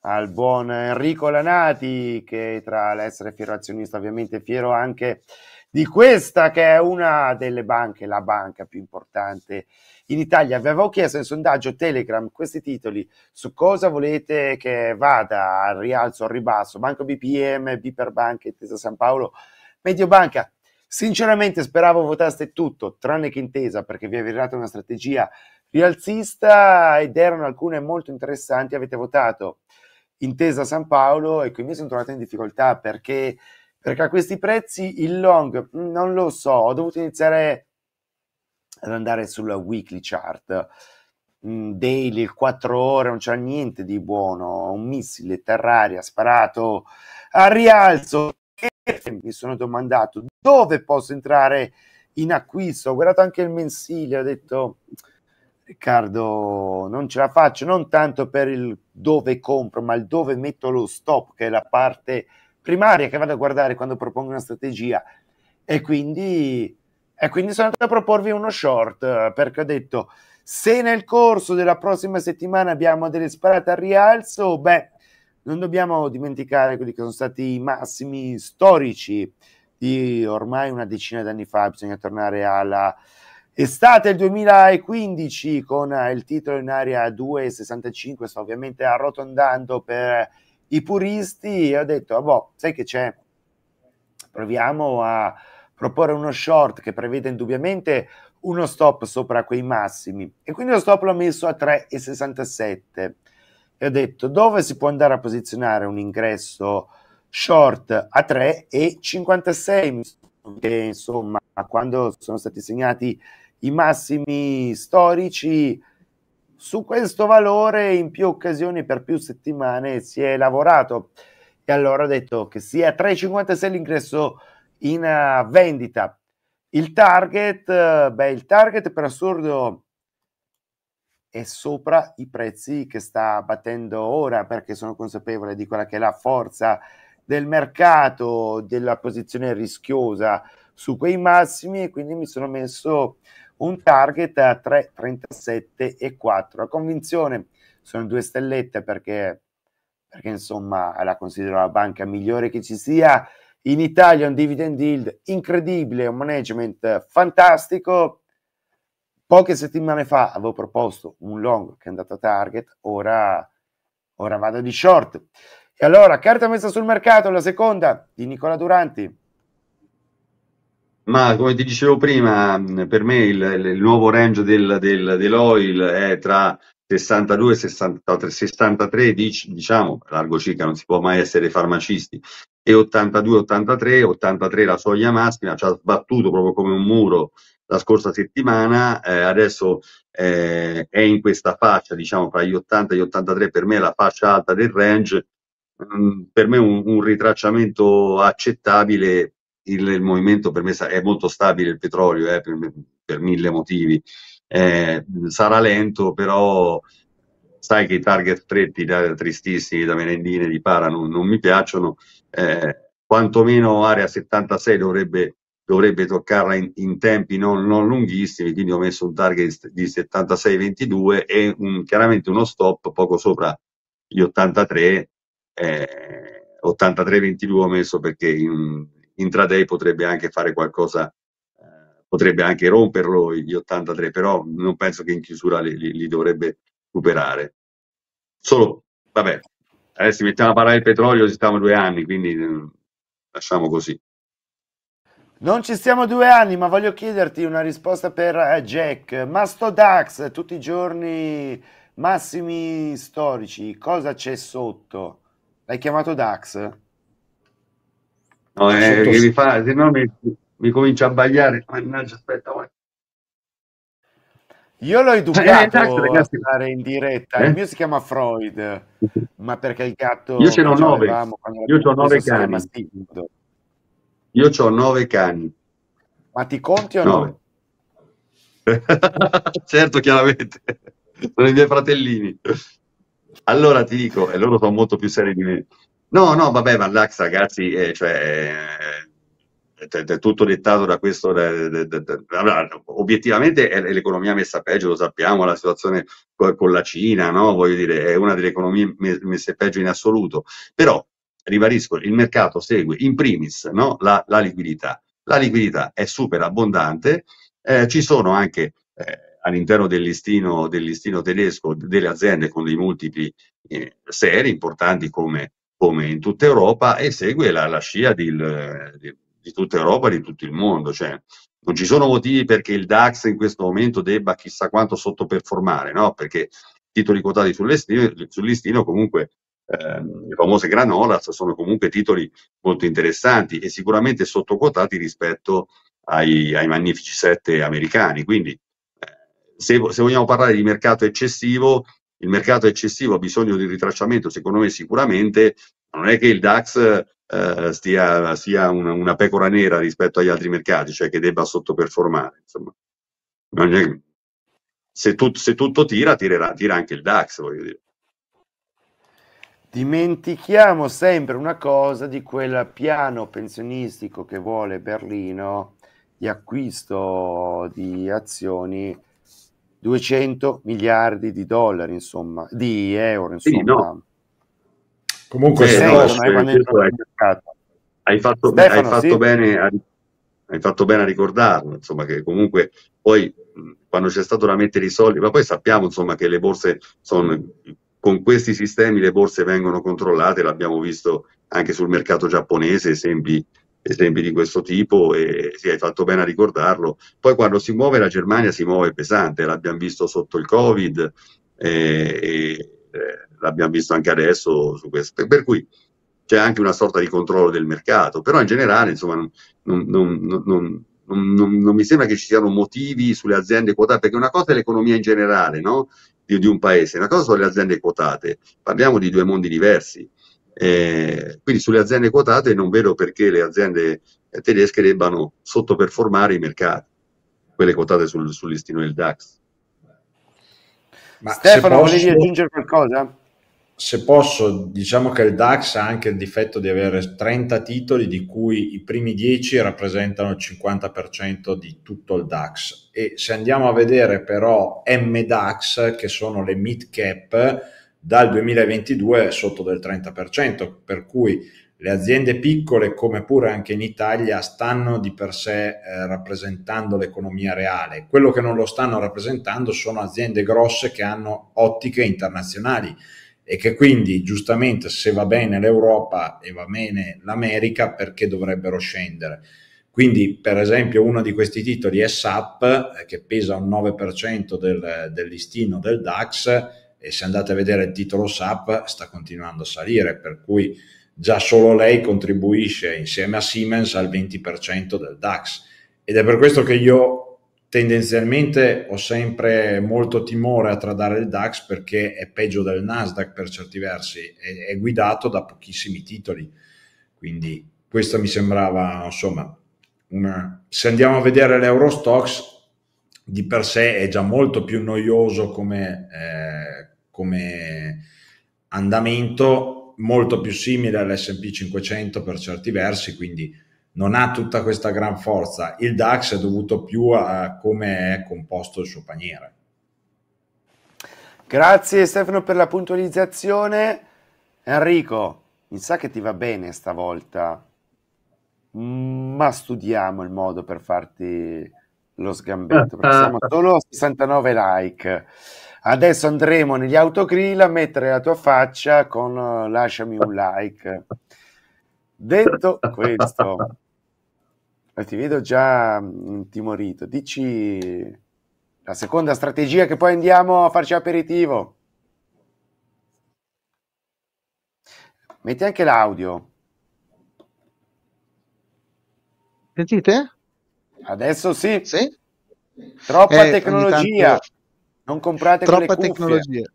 Speaker 1: al buon Enrico Lanati che tra l'essere fiero azionista ovviamente è fiero anche di questa che è una delle banche, la banca più importante in Italia avevo chiesto in sondaggio Telegram questi titoli su cosa volete che vada al rialzo, al ribasso, Banco BPM, Biperbanca, Intesa San Paolo, Mediobanca. Sinceramente speravo votaste tutto, tranne che Intesa, perché vi è virata una strategia rialzista ed erano alcune molto interessanti, avete votato Intesa San Paolo e quindi sono trovato in difficoltà perché perché a questi prezzi il long mm, non lo so, ho dovuto iniziare ad andare sulla weekly chart. Mm, daily, 4 ore, non c'è niente di buono. Un missile terraria sparato a rialzo. E mi sono domandato dove posso entrare in acquisto. Ho guardato anche il mensile, ho detto. Riccardo, non ce la faccio, non tanto per il dove compro, ma il dove metto lo stop, che è la parte primaria che vado a guardare quando propongo una strategia. E quindi e quindi sono andato a proporvi uno short perché ho detto se nel corso della prossima settimana abbiamo delle sparate al rialzo, beh, non dobbiamo dimenticare quelli che sono stati i massimi storici di ormai una decina d'anni fa, bisogna tornare alla estate del 2015 con il titolo in area 2,65, sto ovviamente arrotondando per i puristi e ho detto, ah boh, sai che c'è, proviamo a proporre uno short che prevede indubbiamente uno stop sopra quei massimi e quindi lo stop l'ho messo a 3,67 e ho detto dove si può andare a posizionare un ingresso short a 3,56 e eh, insomma quando sono stati segnati i massimi storici su questo valore in più occasioni per più settimane si è lavorato e allora ho detto che sia 3,56 l'ingresso short in eh, vendita. Il target, eh, beh, il target per assurdo è sopra i prezzi che sta battendo ora perché sono consapevole di quella che è la forza del mercato, della posizione rischiosa su quei massimi e quindi mi sono messo un target a 3,37 3,37,4. La convinzione sono due stellette perché, perché insomma la considero la banca migliore che ci sia in Italia un dividend yield incredibile, un management fantastico. Poche settimane fa avevo proposto un long che è andato a target, ora, ora vado di short. E allora, carta messa sul mercato, la seconda di Nicola Duranti.
Speaker 3: Ma come ti dicevo prima, per me il, il nuovo range del, del, dell'oil è tra 62, 63, 63 diciamo, largo circa, non si può mai essere farmacisti, e 82, 83, 83 la soglia massima, ci ha sbattuto proprio come un muro la scorsa settimana, eh, adesso eh, è in questa fascia, diciamo, fra gli 80 e gli 83, per me è la fascia alta del range, mm, per me un, un ritracciamento accettabile, il, il, movimento per me è molto stabile il petrolio, eh, per, per mille motivi, eh, sarà lento, però sai che i target stretti da Tristissimi, da Merendine, di Para non, non mi piacciono, eh, quantomeno area 76 dovrebbe, dovrebbe toccarla in, in tempi non, non, lunghissimi, quindi ho messo un target di 76-22 e un, chiaramente uno stop poco sopra gli 83, eh, 83-22 ho messo perché in, intraday potrebbe anche fare qualcosa potrebbe anche romperlo gli 83, però non penso che in chiusura li, li, li dovrebbe superare. Solo, vabbè, adesso mettiamo a parlare il petrolio, ci stiamo due anni, quindi eh, lasciamo così.
Speaker 1: Non ci stiamo due anni, ma voglio chiederti una risposta per eh, Jack. Mastodax, tutti i giorni massimi storici, cosa c'è sotto? L'hai chiamato Dax?
Speaker 3: No, eh, sotto... che mi fa, se no mi, mi comincia a bagliare,
Speaker 1: mannaggia, aspetta, guarda.
Speaker 3: Io l'ho eh, educato eh, a
Speaker 1: stare in diretta, eh? il mio si chiama Freud, ma perché il gatto... Io ce ne ho nove, io ho nove cani.
Speaker 3: Io ho nove cani.
Speaker 1: Ma ti conti o no?
Speaker 3: certo, chiaramente, sono i miei fratellini. Allora ti dico, e loro sono molto più seri di me. No, no, vabbè, ma l'Ax ragazzi, eh, cioè, è tutto dettato da questo. Da, da, da, obiettivamente è l'economia messa peggio, lo sappiamo, la situazione con la Cina, no? voglio dire, è una delle economie messe peggio in assoluto. Però, ribadisco, il mercato segue in primis no? la, la, liquidità. La liquidità è super abbondante, eh, ci sono anche eh, all'interno del listino, del listino, tedesco delle aziende con dei multipli eh, seri, importanti come, come in tutta Europa, e segue la, la scia del di tutta Europa e di tutto il mondo. Cioè, non ci sono motivi perché il DAX in questo momento debba chissà quanto sottoperformare, no? perché titoli quotati sul listino, comunque eh, le famose granolas sono comunque titoli molto interessanti e sicuramente sottoquotati rispetto ai, ai magnifici sette americani. Quindi eh, se, se, vogliamo parlare di mercato eccessivo, il mercato eccessivo ha bisogno di ritracciamento, secondo me sicuramente, non è che il DAX eh, stia, sia una, una, pecora nera rispetto agli altri mercati, cioè che debba sottoperformare. Insomma. Se, tu, se tutto tira, tirerà, tira anche il DAX, voglio dire.
Speaker 1: Dimentichiamo sempre una cosa di quel piano pensionistico che vuole Berlino di acquisto di azioni 200 miliardi di dollari, insomma, di euro, insomma. Sì, no.
Speaker 3: Comunque, Beh, no, no, hai fatto, Stefano, hai, fatto sì. bene a, hai fatto bene a ricordarlo, insomma, che comunque poi quando c'è stato mettere i soldi ma poi sappiamo insomma, che le borse sono, con questi sistemi le borse vengono controllate, l'abbiamo visto anche sul mercato giapponese, esempi, esempi di questo tipo, e sì, hai fatto bene a ricordarlo. Poi quando si muove la Germania si muove pesante, l'abbiamo visto sotto il Covid. Eh, e, e, eh, l'abbiamo visto anche adesso su questo. Per cui c'è anche una sorta di controllo del mercato, però in generale insomma, non, non, non, non mi sembra che ci siano motivi sulle aziende quotate, perché una cosa è l'economia in generale no? di, di, un paese, una cosa sono le aziende quotate, parliamo di due mondi diversi. Eh, quindi sulle aziende quotate non vedo perché le aziende tedesche debbano sottoperformare i mercati, quelle quotate sul, sul listino del DAX.
Speaker 1: Ma Stefano, posso... volevi aggiungere qualcosa?
Speaker 3: se posso, diciamo che il DAX ha
Speaker 2: anche il difetto di avere 30 titoli di cui i primi 10 rappresentano il 50% di tutto il DAX e se andiamo a vedere però MDAX che sono le mid cap dal 2022 è sotto del 30% per cui le aziende piccole come pure anche in Italia stanno di per sé eh, rappresentando l'economia reale quello che non lo stanno rappresentando sono aziende grosse che hanno ottiche internazionali e che quindi giustamente se va bene l'Europa e va bene l'America perché dovrebbero scendere. Quindi per esempio uno di questi titoli è SAP eh, che pesa un 9% del, del listino del DAX e se andate a vedere il titolo SAP sta continuando a salire, per cui già solo lei contribuisce insieme a Siemens al 20% del DAX. Ed è per questo che io tendenzialmente ho sempre molto timore a tradare il DAX perché è peggio del Nasdaq per certi versi, è, è guidato da pochissimi titoli. Quindi questa mi sembrava, insomma, una... se andiamo a vedere l'Eurostox, di per sé è già molto più noioso come, eh, come andamento, molto più simile all'SP 500 per certi versi, quindi non ha tutta questa gran forza. Il DAX è dovuto più a come è composto il suo paniere.
Speaker 1: Grazie Stefano per la puntualizzazione. Enrico, mi sa che ti va bene stavolta, mm, ma studiamo il modo per farti lo sgambetto, perché siamo ah. solo a 69 like. Adesso andremo negli autogrill a mettere la tua faccia con eh, lasciami un like. Detto questo, ti vedo già mm, intimorito. Dici la seconda strategia che poi andiamo a farci aperitivo. Metti anche l'audio. Sentite? Adesso sì. sì? Troppa eh, tecnologia. Tanto... Non comprate troppa tecnologia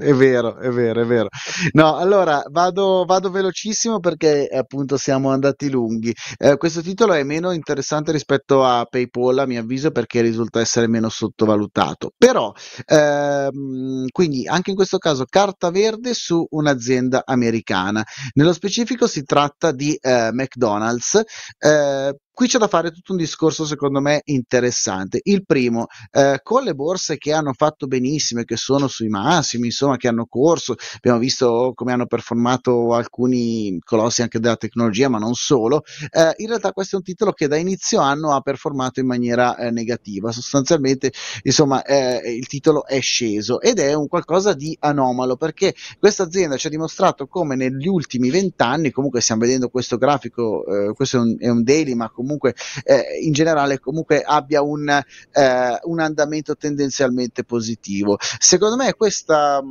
Speaker 4: è vero, è vero, è vero. No, allora vado, vado velocissimo perché appunto siamo andati lunghi. Eh, questo titolo è meno interessante rispetto a PayPal, a mio avviso, perché risulta essere meno sottovalutato. Però, ehm, quindi anche in questo caso, carta verde su un'azienda americana. Nello specifico si tratta di eh, McDonald's, eh, Qui c'è da fare tutto un discorso secondo me interessante. Il primo, eh, con le borse che hanno fatto benissimo e che sono sui massimi, insomma, che hanno corso, abbiamo visto come hanno performato alcuni colossi anche della tecnologia, ma non solo, eh, in realtà questo è un titolo che da inizio anno ha performato in maniera eh, negativa. Sostanzialmente, insomma, eh, il titolo è sceso ed è un qualcosa di anomalo perché questa azienda ci ha dimostrato come negli ultimi vent'anni, comunque stiamo vedendo questo grafico, eh, questo è un, è un daily, ma comunque comunque eh, in generale comunque abbia un, eh, un, andamento tendenzialmente positivo. Secondo me questa,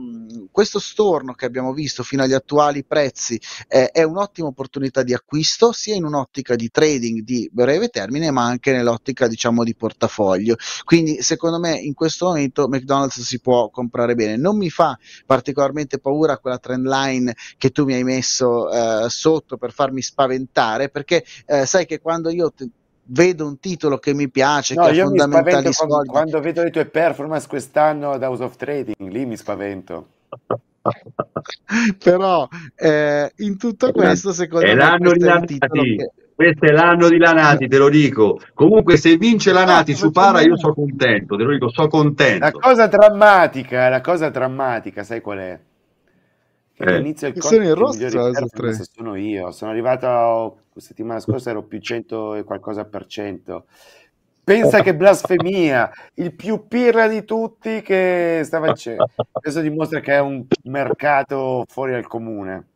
Speaker 4: questo storno che abbiamo visto fino agli attuali prezzi eh, è un'ottima opportunità di acquisto sia in un'ottica di trading di breve termine ma anche nell'ottica diciamo di portafoglio. Quindi secondo me in questo momento McDonald's si può comprare bene. Non mi fa particolarmente paura quella trend line che tu mi hai messo eh, sotto per farmi spaventare perché eh, sai che quando io io ti, vedo un titolo che mi piace, no, che è fondamentale. Quando,
Speaker 1: quando vedo le tue performance quest'anno ad House of Trading, lì mi spavento.
Speaker 4: Però eh, in tutto questo, secondo è me, l'anno di Lanati. Che...
Speaker 3: Questo è l'anno di Lanati, te lo dico. Comunque, se vince Lanati no, su Para, io sono contento. Te lo dico, sono contento. La cosa
Speaker 1: drammatica, la cosa drammatica, sai qual è?
Speaker 3: eh. inizio il sono in rossa
Speaker 1: sono io sono arrivato a, settimana scorsa ero più 100 e qualcosa per cento pensa che blasfemia il più pirra di tutti che stava c'è. questo dimostra che è un mercato fuori al comune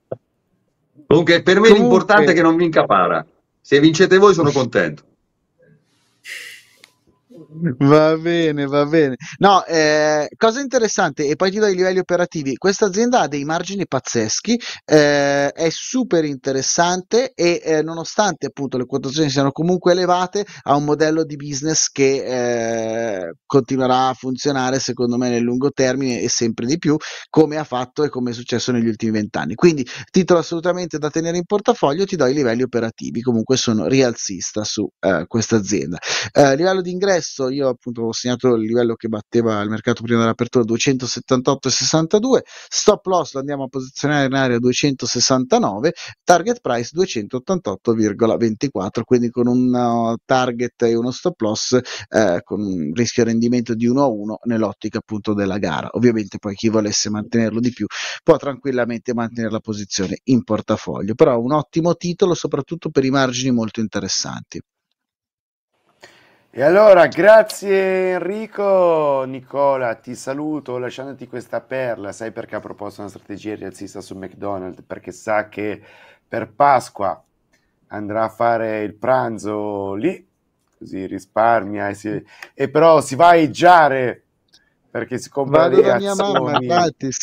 Speaker 3: comunque per me Comunque... l'importante è che non vinca Para se vincete voi sono contento
Speaker 4: Va bene, va bene. No, eh, cosa interessante, e poi ti do i livelli operativi. Questa azienda ha dei margini pazzeschi, eh, è super interessante e eh, nonostante appunto le quotazioni siano comunque elevate, ha un modello di business che eh, continuerà a funzionare secondo me nel lungo termine e sempre di più, come ha fatto e come è successo negli ultimi vent'anni. Quindi titolo assolutamente da tenere in portafoglio, ti do i livelli operativi, comunque sono rialzista su eh, questa azienda. Eh, livello di ingresso visto, io appunto ho segnato il livello che batteva il mercato prima dell'apertura 278,62, stop loss lo andiamo a posizionare in area 269, target price 288,24, quindi con un uh, target e uno stop loss eh, con un rischio rendimento di 1 a 1 nell'ottica appunto della gara. Ovviamente poi chi volesse mantenerlo di più può tranquillamente mantenere la posizione in portafoglio, però un ottimo titolo soprattutto per i margini molto interessanti.
Speaker 1: E allora, grazie Enrico, Nicola, ti saluto lasciandoti questa perla, sai perché ha proposto una strategia rialzista su McDonald's? Perché sa che per Pasqua andrà a fare il pranzo lì, così risparmia e, si... e però si va a eggiare perché si
Speaker 3: compra Vado le azioni.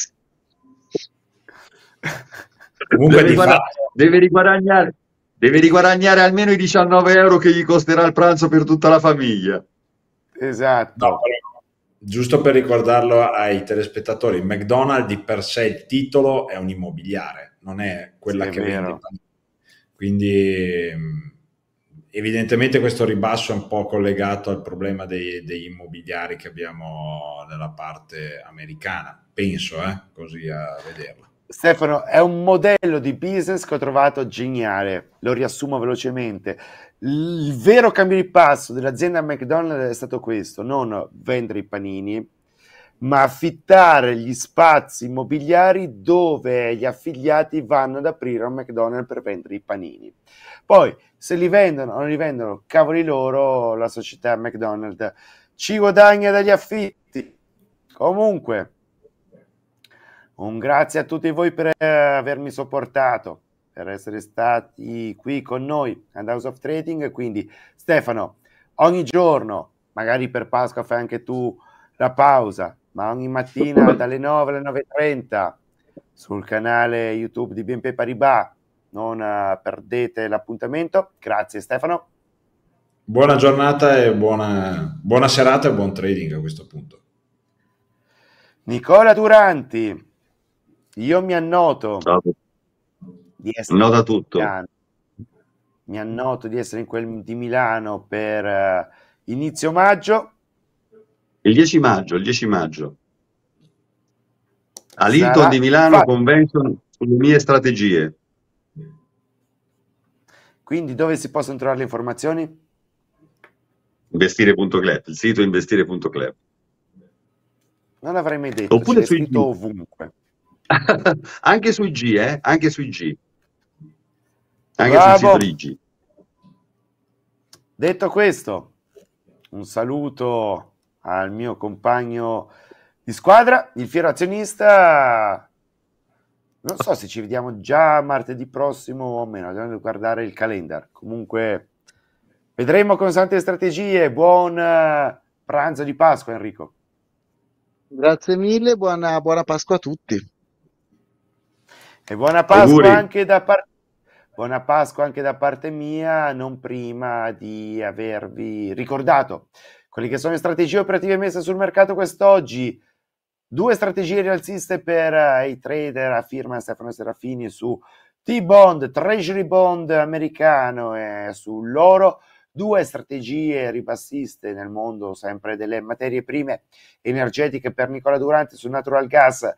Speaker 3: Comunque deve, guadagn- deve riguadagnare Deve riguadagnare almeno i 19 euro che gli costerà il pranzo per tutta la famiglia.
Speaker 1: Esatto. No,
Speaker 3: giusto per ricordarlo
Speaker 2: ai telespettatori, McDonald's di per sé il titolo è un immobiliare, non è quella sì, che è vero. vende. Quindi evidentemente questo ribasso è un po' collegato al problema dei, degli immobiliari che abbiamo nella parte americana, penso, eh, così a vederlo.
Speaker 1: Stefano, è un modello di business che ho trovato geniale, lo riassumo velocemente. Il vero cambio di passo dell'azienda McDonald's è stato questo, non vendere i panini, ma affittare gli spazi immobiliari dove gli affiliati vanno ad aprire un McDonald's per vendere i panini. Poi, se li vendono o non li vendono, cavoli loro, la società McDonald's ci guadagna dagli affitti. Comunque, un grazie a tutti voi per eh, avermi sopportato, per essere stati qui con noi ad House of Trading. Quindi Stefano, ogni giorno, magari per Pasqua fai anche tu la pausa, ma ogni mattina dalle 9 alle 9.30 sul canale YouTube di BNP Paribas. Non eh, perdete l'appuntamento. Grazie Stefano.
Speaker 2: Buona giornata e buona, buona serata e buon trading a questo punto.
Speaker 1: Nicola Duranti. Io mi annoto di essere Nota tutto. Milano. Mi annoto di essere in quel di Milano
Speaker 3: per uh, inizio maggio. Il 10 maggio, il 10 maggio. All'Hilton Sarà... di Milano Infatti... Convention sulle mie strategie.
Speaker 1: Quindi dove si possono trovare le informazioni?
Speaker 3: Investire.club, il sito investire.club. Non l'avrei mai detto, Oppure c'è scritto ovunque. anche sui G, eh? Anche sui G. Anche Bravo. sui G. Detto
Speaker 1: questo, un saluto al mio compagno di squadra, il fiero azionista. Non so se ci vediamo già martedì prossimo o meno, dobbiamo guardare il calendar. Comunque vedremo con tante strategie. Buon eh, pranzo di Pasqua Enrico. Grazie mille, buona, buona Pasqua a tutti. E buona Pasqua, anche da, par- buona Pasqua anche da parte mia, non prima di avervi ricordato quelle che sono le strategie operative messe sul mercato quest'oggi. Due strategie rialziste per uh, i trader a firma Stefano Serafini su T-Bond, Treasury Bond americano e sull'oro due strategie ribassiste nel mondo sempre delle materie prime energetiche per Nicola Durante sul natural gas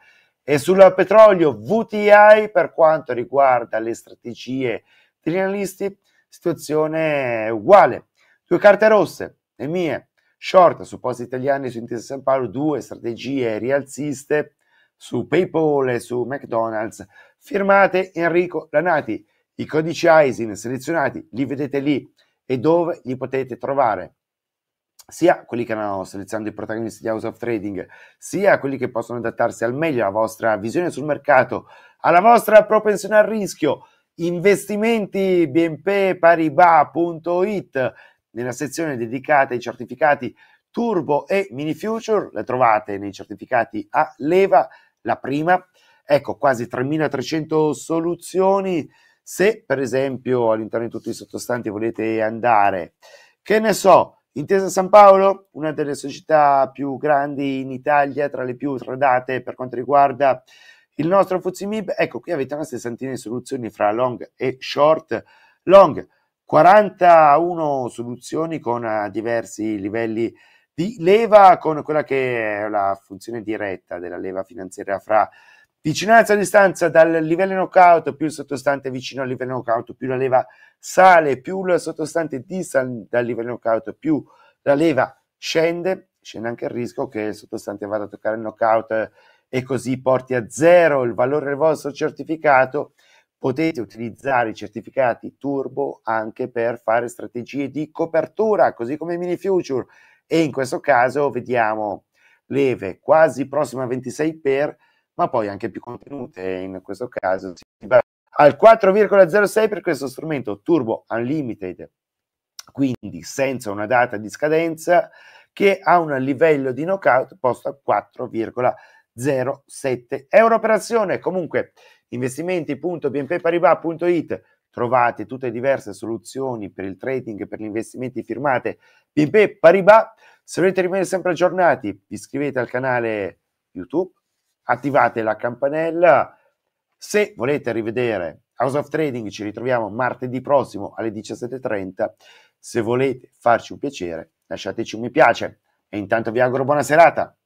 Speaker 1: e sul petrolio VTI per quanto riguarda le strategie degli analisti, situazione uguale. Due carte rosse, le mie, short su posti italiani su Intesa San Paolo, due strategie rialziste su PayPal e su McDonald's. Firmate Enrico Lanati, i codici ISIN selezionati li vedete lì e dove li potete trovare sia quelli che hanno selezionato i protagonisti di House of Trading, sia quelli che possono adattarsi al meglio alla vostra visione sul mercato, alla vostra propensione al rischio, investimenti bnpparibas.it nella sezione dedicata ai certificati Turbo e Mini Future, le trovate nei certificati a leva, la prima, ecco quasi 3300 soluzioni, se per esempio all'interno di tutti i sottostanti volete andare, che ne so, Intesa San Paolo, una delle società più grandi in Italia, tra le più tradate per quanto riguarda il nostro Fuzimib. Ecco, qui avete una sessantina di soluzioni fra long e short. Long 41 soluzioni con eh, diversi livelli di leva, con quella che è la funzione diretta della leva finanziaria fra Vicinanza a distanza dal livello knockout, più il sottostante vicino al livello knockout, più la leva sale, più il sottostante è distante dal livello knockout, più la leva scende, scende anche il rischio che il sottostante vada a toccare il knockout eh, e così porti a zero il valore del vostro certificato. Potete utilizzare i certificati turbo anche per fare strategie di copertura, così come i mini future. E in questo caso vediamo leve quasi prossima a 26 per ma poi anche più contenute. In questo caso si va al 4,06 per questo strumento Turbo Unlimited, quindi senza una data di scadenza, che ha un livello di knockout posto a 4,07 euro per azione. Comunque, investimenti.bnpparibas.it trovate tutte le diverse soluzioni per il trading e per gli investimenti firmate BNP Paribas. Se volete rimanere sempre aggiornati, iscrivete al canale YouTube attivate la campanella. Se volete rivedere House of Trading ci ritroviamo martedì prossimo alle 17.30. Se volete farci un piacere, lasciateci un mi piace. E intanto vi auguro buona serata.